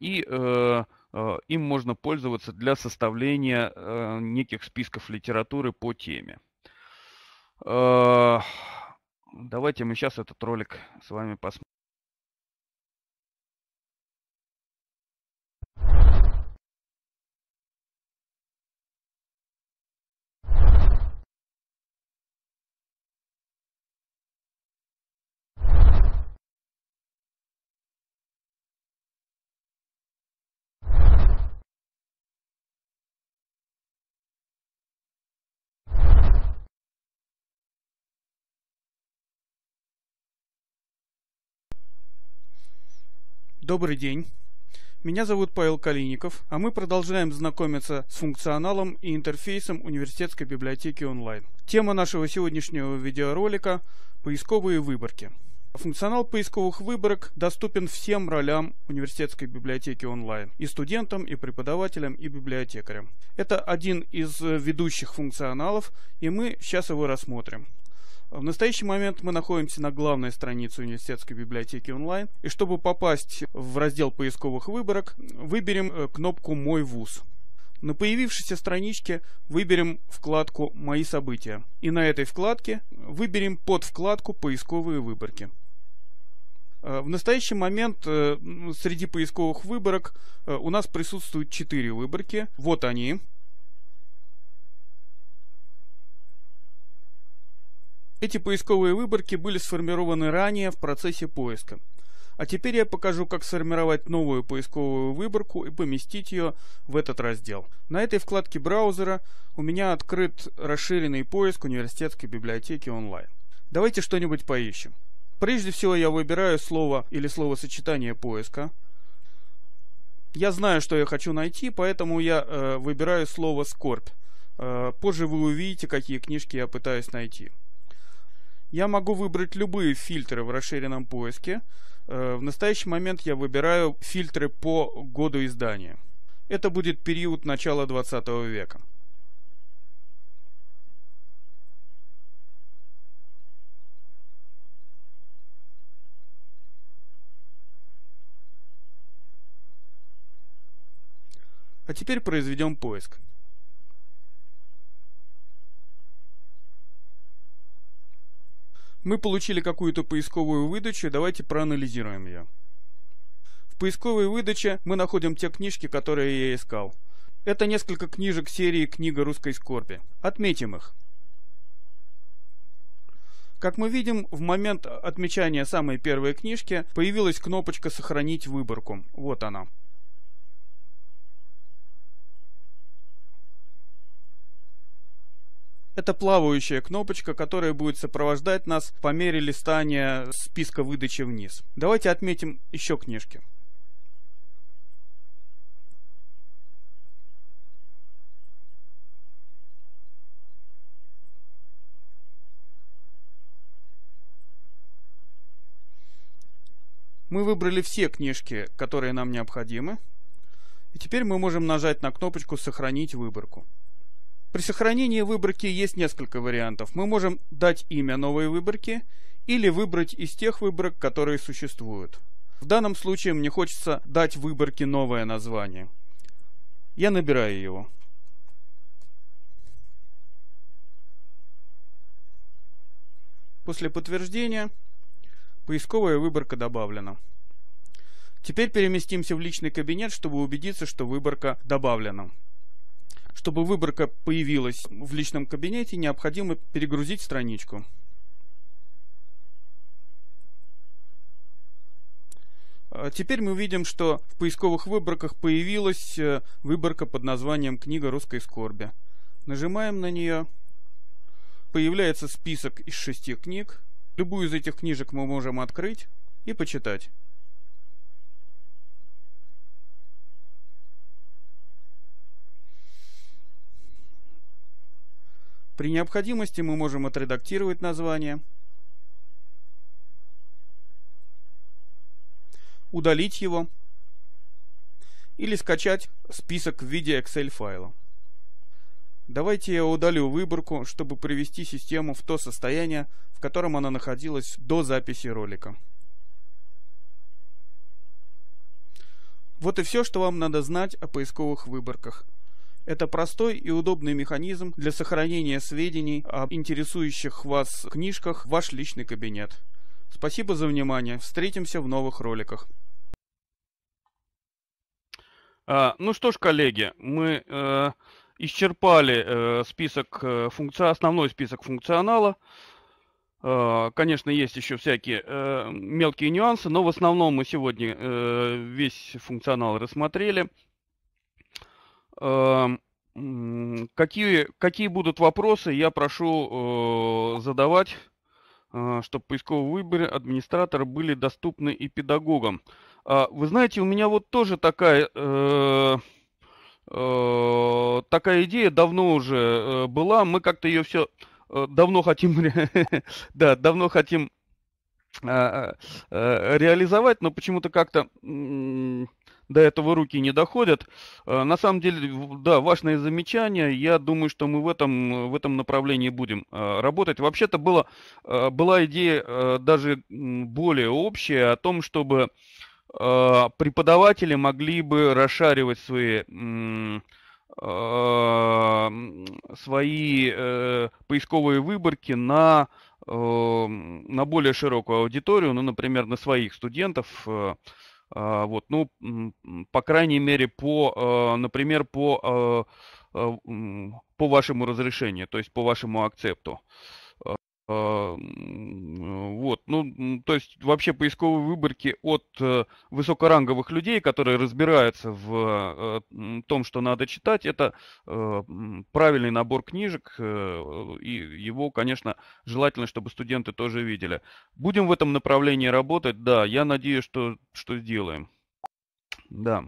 и э, а, им можно пользоваться для составления э, неких списков литературы по теме. А, давайте мы сейчас этот ролик с вами посмотрим. Добрый день. Меня зовут Павел Калиников, а мы продолжаем знакомиться с функционалом и интерфейсом университетской библиотеки онлайн. Тема нашего сегодняшнего видеоролика – поисковые выборки. Функционал поисковых выборок доступен всем ролям университетской библиотеки онлайн – и студентам, и преподавателям, и библиотекарям. Это один из ведущих функционалов, и мы сейчас его рассмотрим. В настоящий момент мы находимся на главной странице университетской библиотеки онлайн. И чтобы попасть в раздел поисковых выборок, выберем э, кнопку «Мой вуз». На появившейся страничке выберем вкладку «Мои события». И на этой вкладке выберем под вкладку «Поисковые выборки». Э, в настоящий момент э, среди поисковых выборок у нас присутствуют четыре выборки. Вот они. Эти поисковые выборки были сформированы ранее в процессе поиска. А теперь я покажу, как сформировать новую поисковую выборку и поместить ее в этот раздел. На этой вкладке браузера у меня открыт расширенный поиск университетской библиотеки онлайн. Давайте что-нибудь поищем. Прежде всего я выбираю слово или словосочетание поиска. Я знаю, что я хочу найти, поэтому я э, выбираю слово «скорбь». Э, позже вы увидите, какие книжки я пытаюсь найти. Я могу выбрать любые фильтры в расширенном поиске. Э, в настоящий момент я выбираю фильтры по году издания. Это будет период начала 20 века. А теперь произведем поиск. Мы получили какую-то поисковую выдачу, давайте проанализируем ее. В поисковой выдаче мы находим те книжки, которые я искал. Это несколько книжек серии «Книга русской скорби». Отметим их. Как мы видим, в момент отмечания самой первой книжки появилась кнопочка «Сохранить выборку». Вот она. Это плавающая кнопочка, которая будет сопровождать нас по мере листания списка выдачи вниз. Давайте отметим еще книжки. Мы выбрали все книжки, которые нам необходимы. И теперь мы можем нажать на кнопочку «Сохранить выборку». При сохранении выборки есть несколько вариантов. Мы можем дать имя новой выборке или выбрать из тех выборок, которые существуют. В данном случае мне хочется дать выборке новое название. Я набираю его. После подтверждения поисковая выборка добавлена. Теперь переместимся в личный кабинет, чтобы убедиться, что выборка добавлена. Чтобы выборка появилась в личном кабинете, необходимо перегрузить страничку. А теперь мы увидим, что в поисковых выборках появилась э, выборка под названием «Книга русской скорби». Нажимаем на нее. Появляется список из шести книг. Любую из этих книжек мы можем открыть и почитать. При необходимости мы можем отредактировать название, удалить его или скачать список в виде Excel файла. Давайте я удалю выборку, чтобы привести систему в то состояние, в котором она находилась до записи ролика. Вот и все, что вам надо знать о поисковых выборках. Это простой и удобный механизм для сохранения сведений об интересующих вас книжках в ваш личный кабинет. Спасибо за внимание. Встретимся в новых роликах. А, ну что ж, коллеги, мы э, исчерпали э, список э, функци... основной список функционала. Э, конечно, есть еще всякие э, мелкие нюансы, но в основном мы сегодня э, весь функционал рассмотрели. Эм, какие, какие будут вопросы, я прошу э, задавать, э, чтобы поисковые выборы администратора были доступны и педагогам. А, вы знаете, у меня вот тоже такая, э, такая идея давно уже была. Мы как-то ее все давно хотим, да, давно хотим реализовать, но почему-то как-то до этого руки не доходят. Э, на самом деле, да, важное замечание. Я думаю, что мы в этом, в этом направлении будем э, работать. Вообще-то было, э, была идея даже более общая о том, чтобы преподаватели могли бы расшаривать свои свои э, поисковые выборки на, э, на более широкую аудиторию, ну, например, на своих студентов, э, а, вот, ну, по крайней мере, по, э, например, по, э, э, по вашему разрешению, то есть по вашему акцепту. А, вот, ну, то есть вообще поисковые выборки от э, высокоранговых людей, которые разбираются в э, том, что надо читать, это э, правильный набор книжек, и его, конечно, желательно, чтобы студенты тоже видели. Будем в этом направлении работать, да, я надеюсь, что, что сделаем. Да.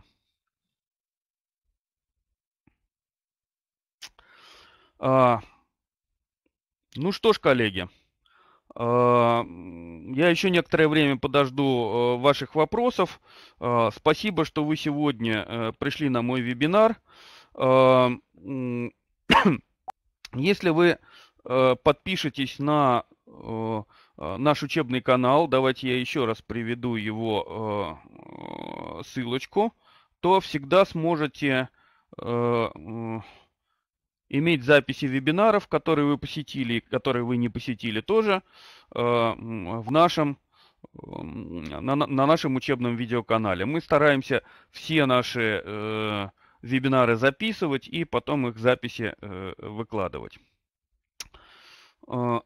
А, ну что ж, коллеги, а, я еще некоторое время подожду э, ваших вопросов. А, спасибо, что вы сегодня э, пришли на мой вебинар. А, если вы э, подпишетесь на наш учебный канал, давайте я еще раз приведу его ссылочку, то всегда сможете иметь записи вебинаров, которые вы посетили и которые вы не посетили тоже э, в нашем э, на, нашем учебном видеоканале. Мы стараемся все наши э, вебинары записывать и потом их записи выкладывать.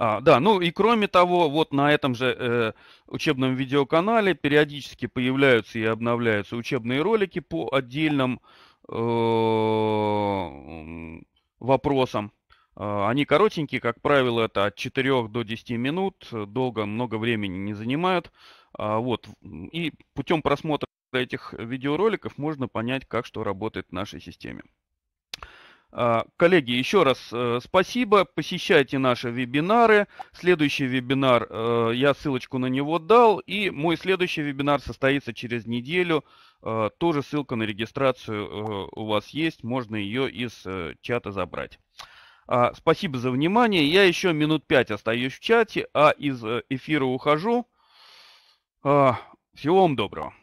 А, да, ну и кроме того, вот на этом же э, учебном видеоканале периодически появляются и обновляются учебные ролики по отдельным э, Э, вопросам. Э, они коротенькие, как правило, это от 4 до 10 минут, долго, много времени не занимают. А, вот. И путем просмотра этих видеороликов можно понять, как что работает в нашей системе. А, коллеги, еще раз э, спасибо. Посещайте наши вебинары. Следующий вебинар, э, я ссылочку на него дал. И мой следующий вебинар состоится через неделю. Э, тоже ссылка на регистрацию у вас есть. Можно ее из чата забрать. А, спасибо за внимание. Я еще минут пять остаюсь в чате, а из эфира ухожу. А, всего вам доброго.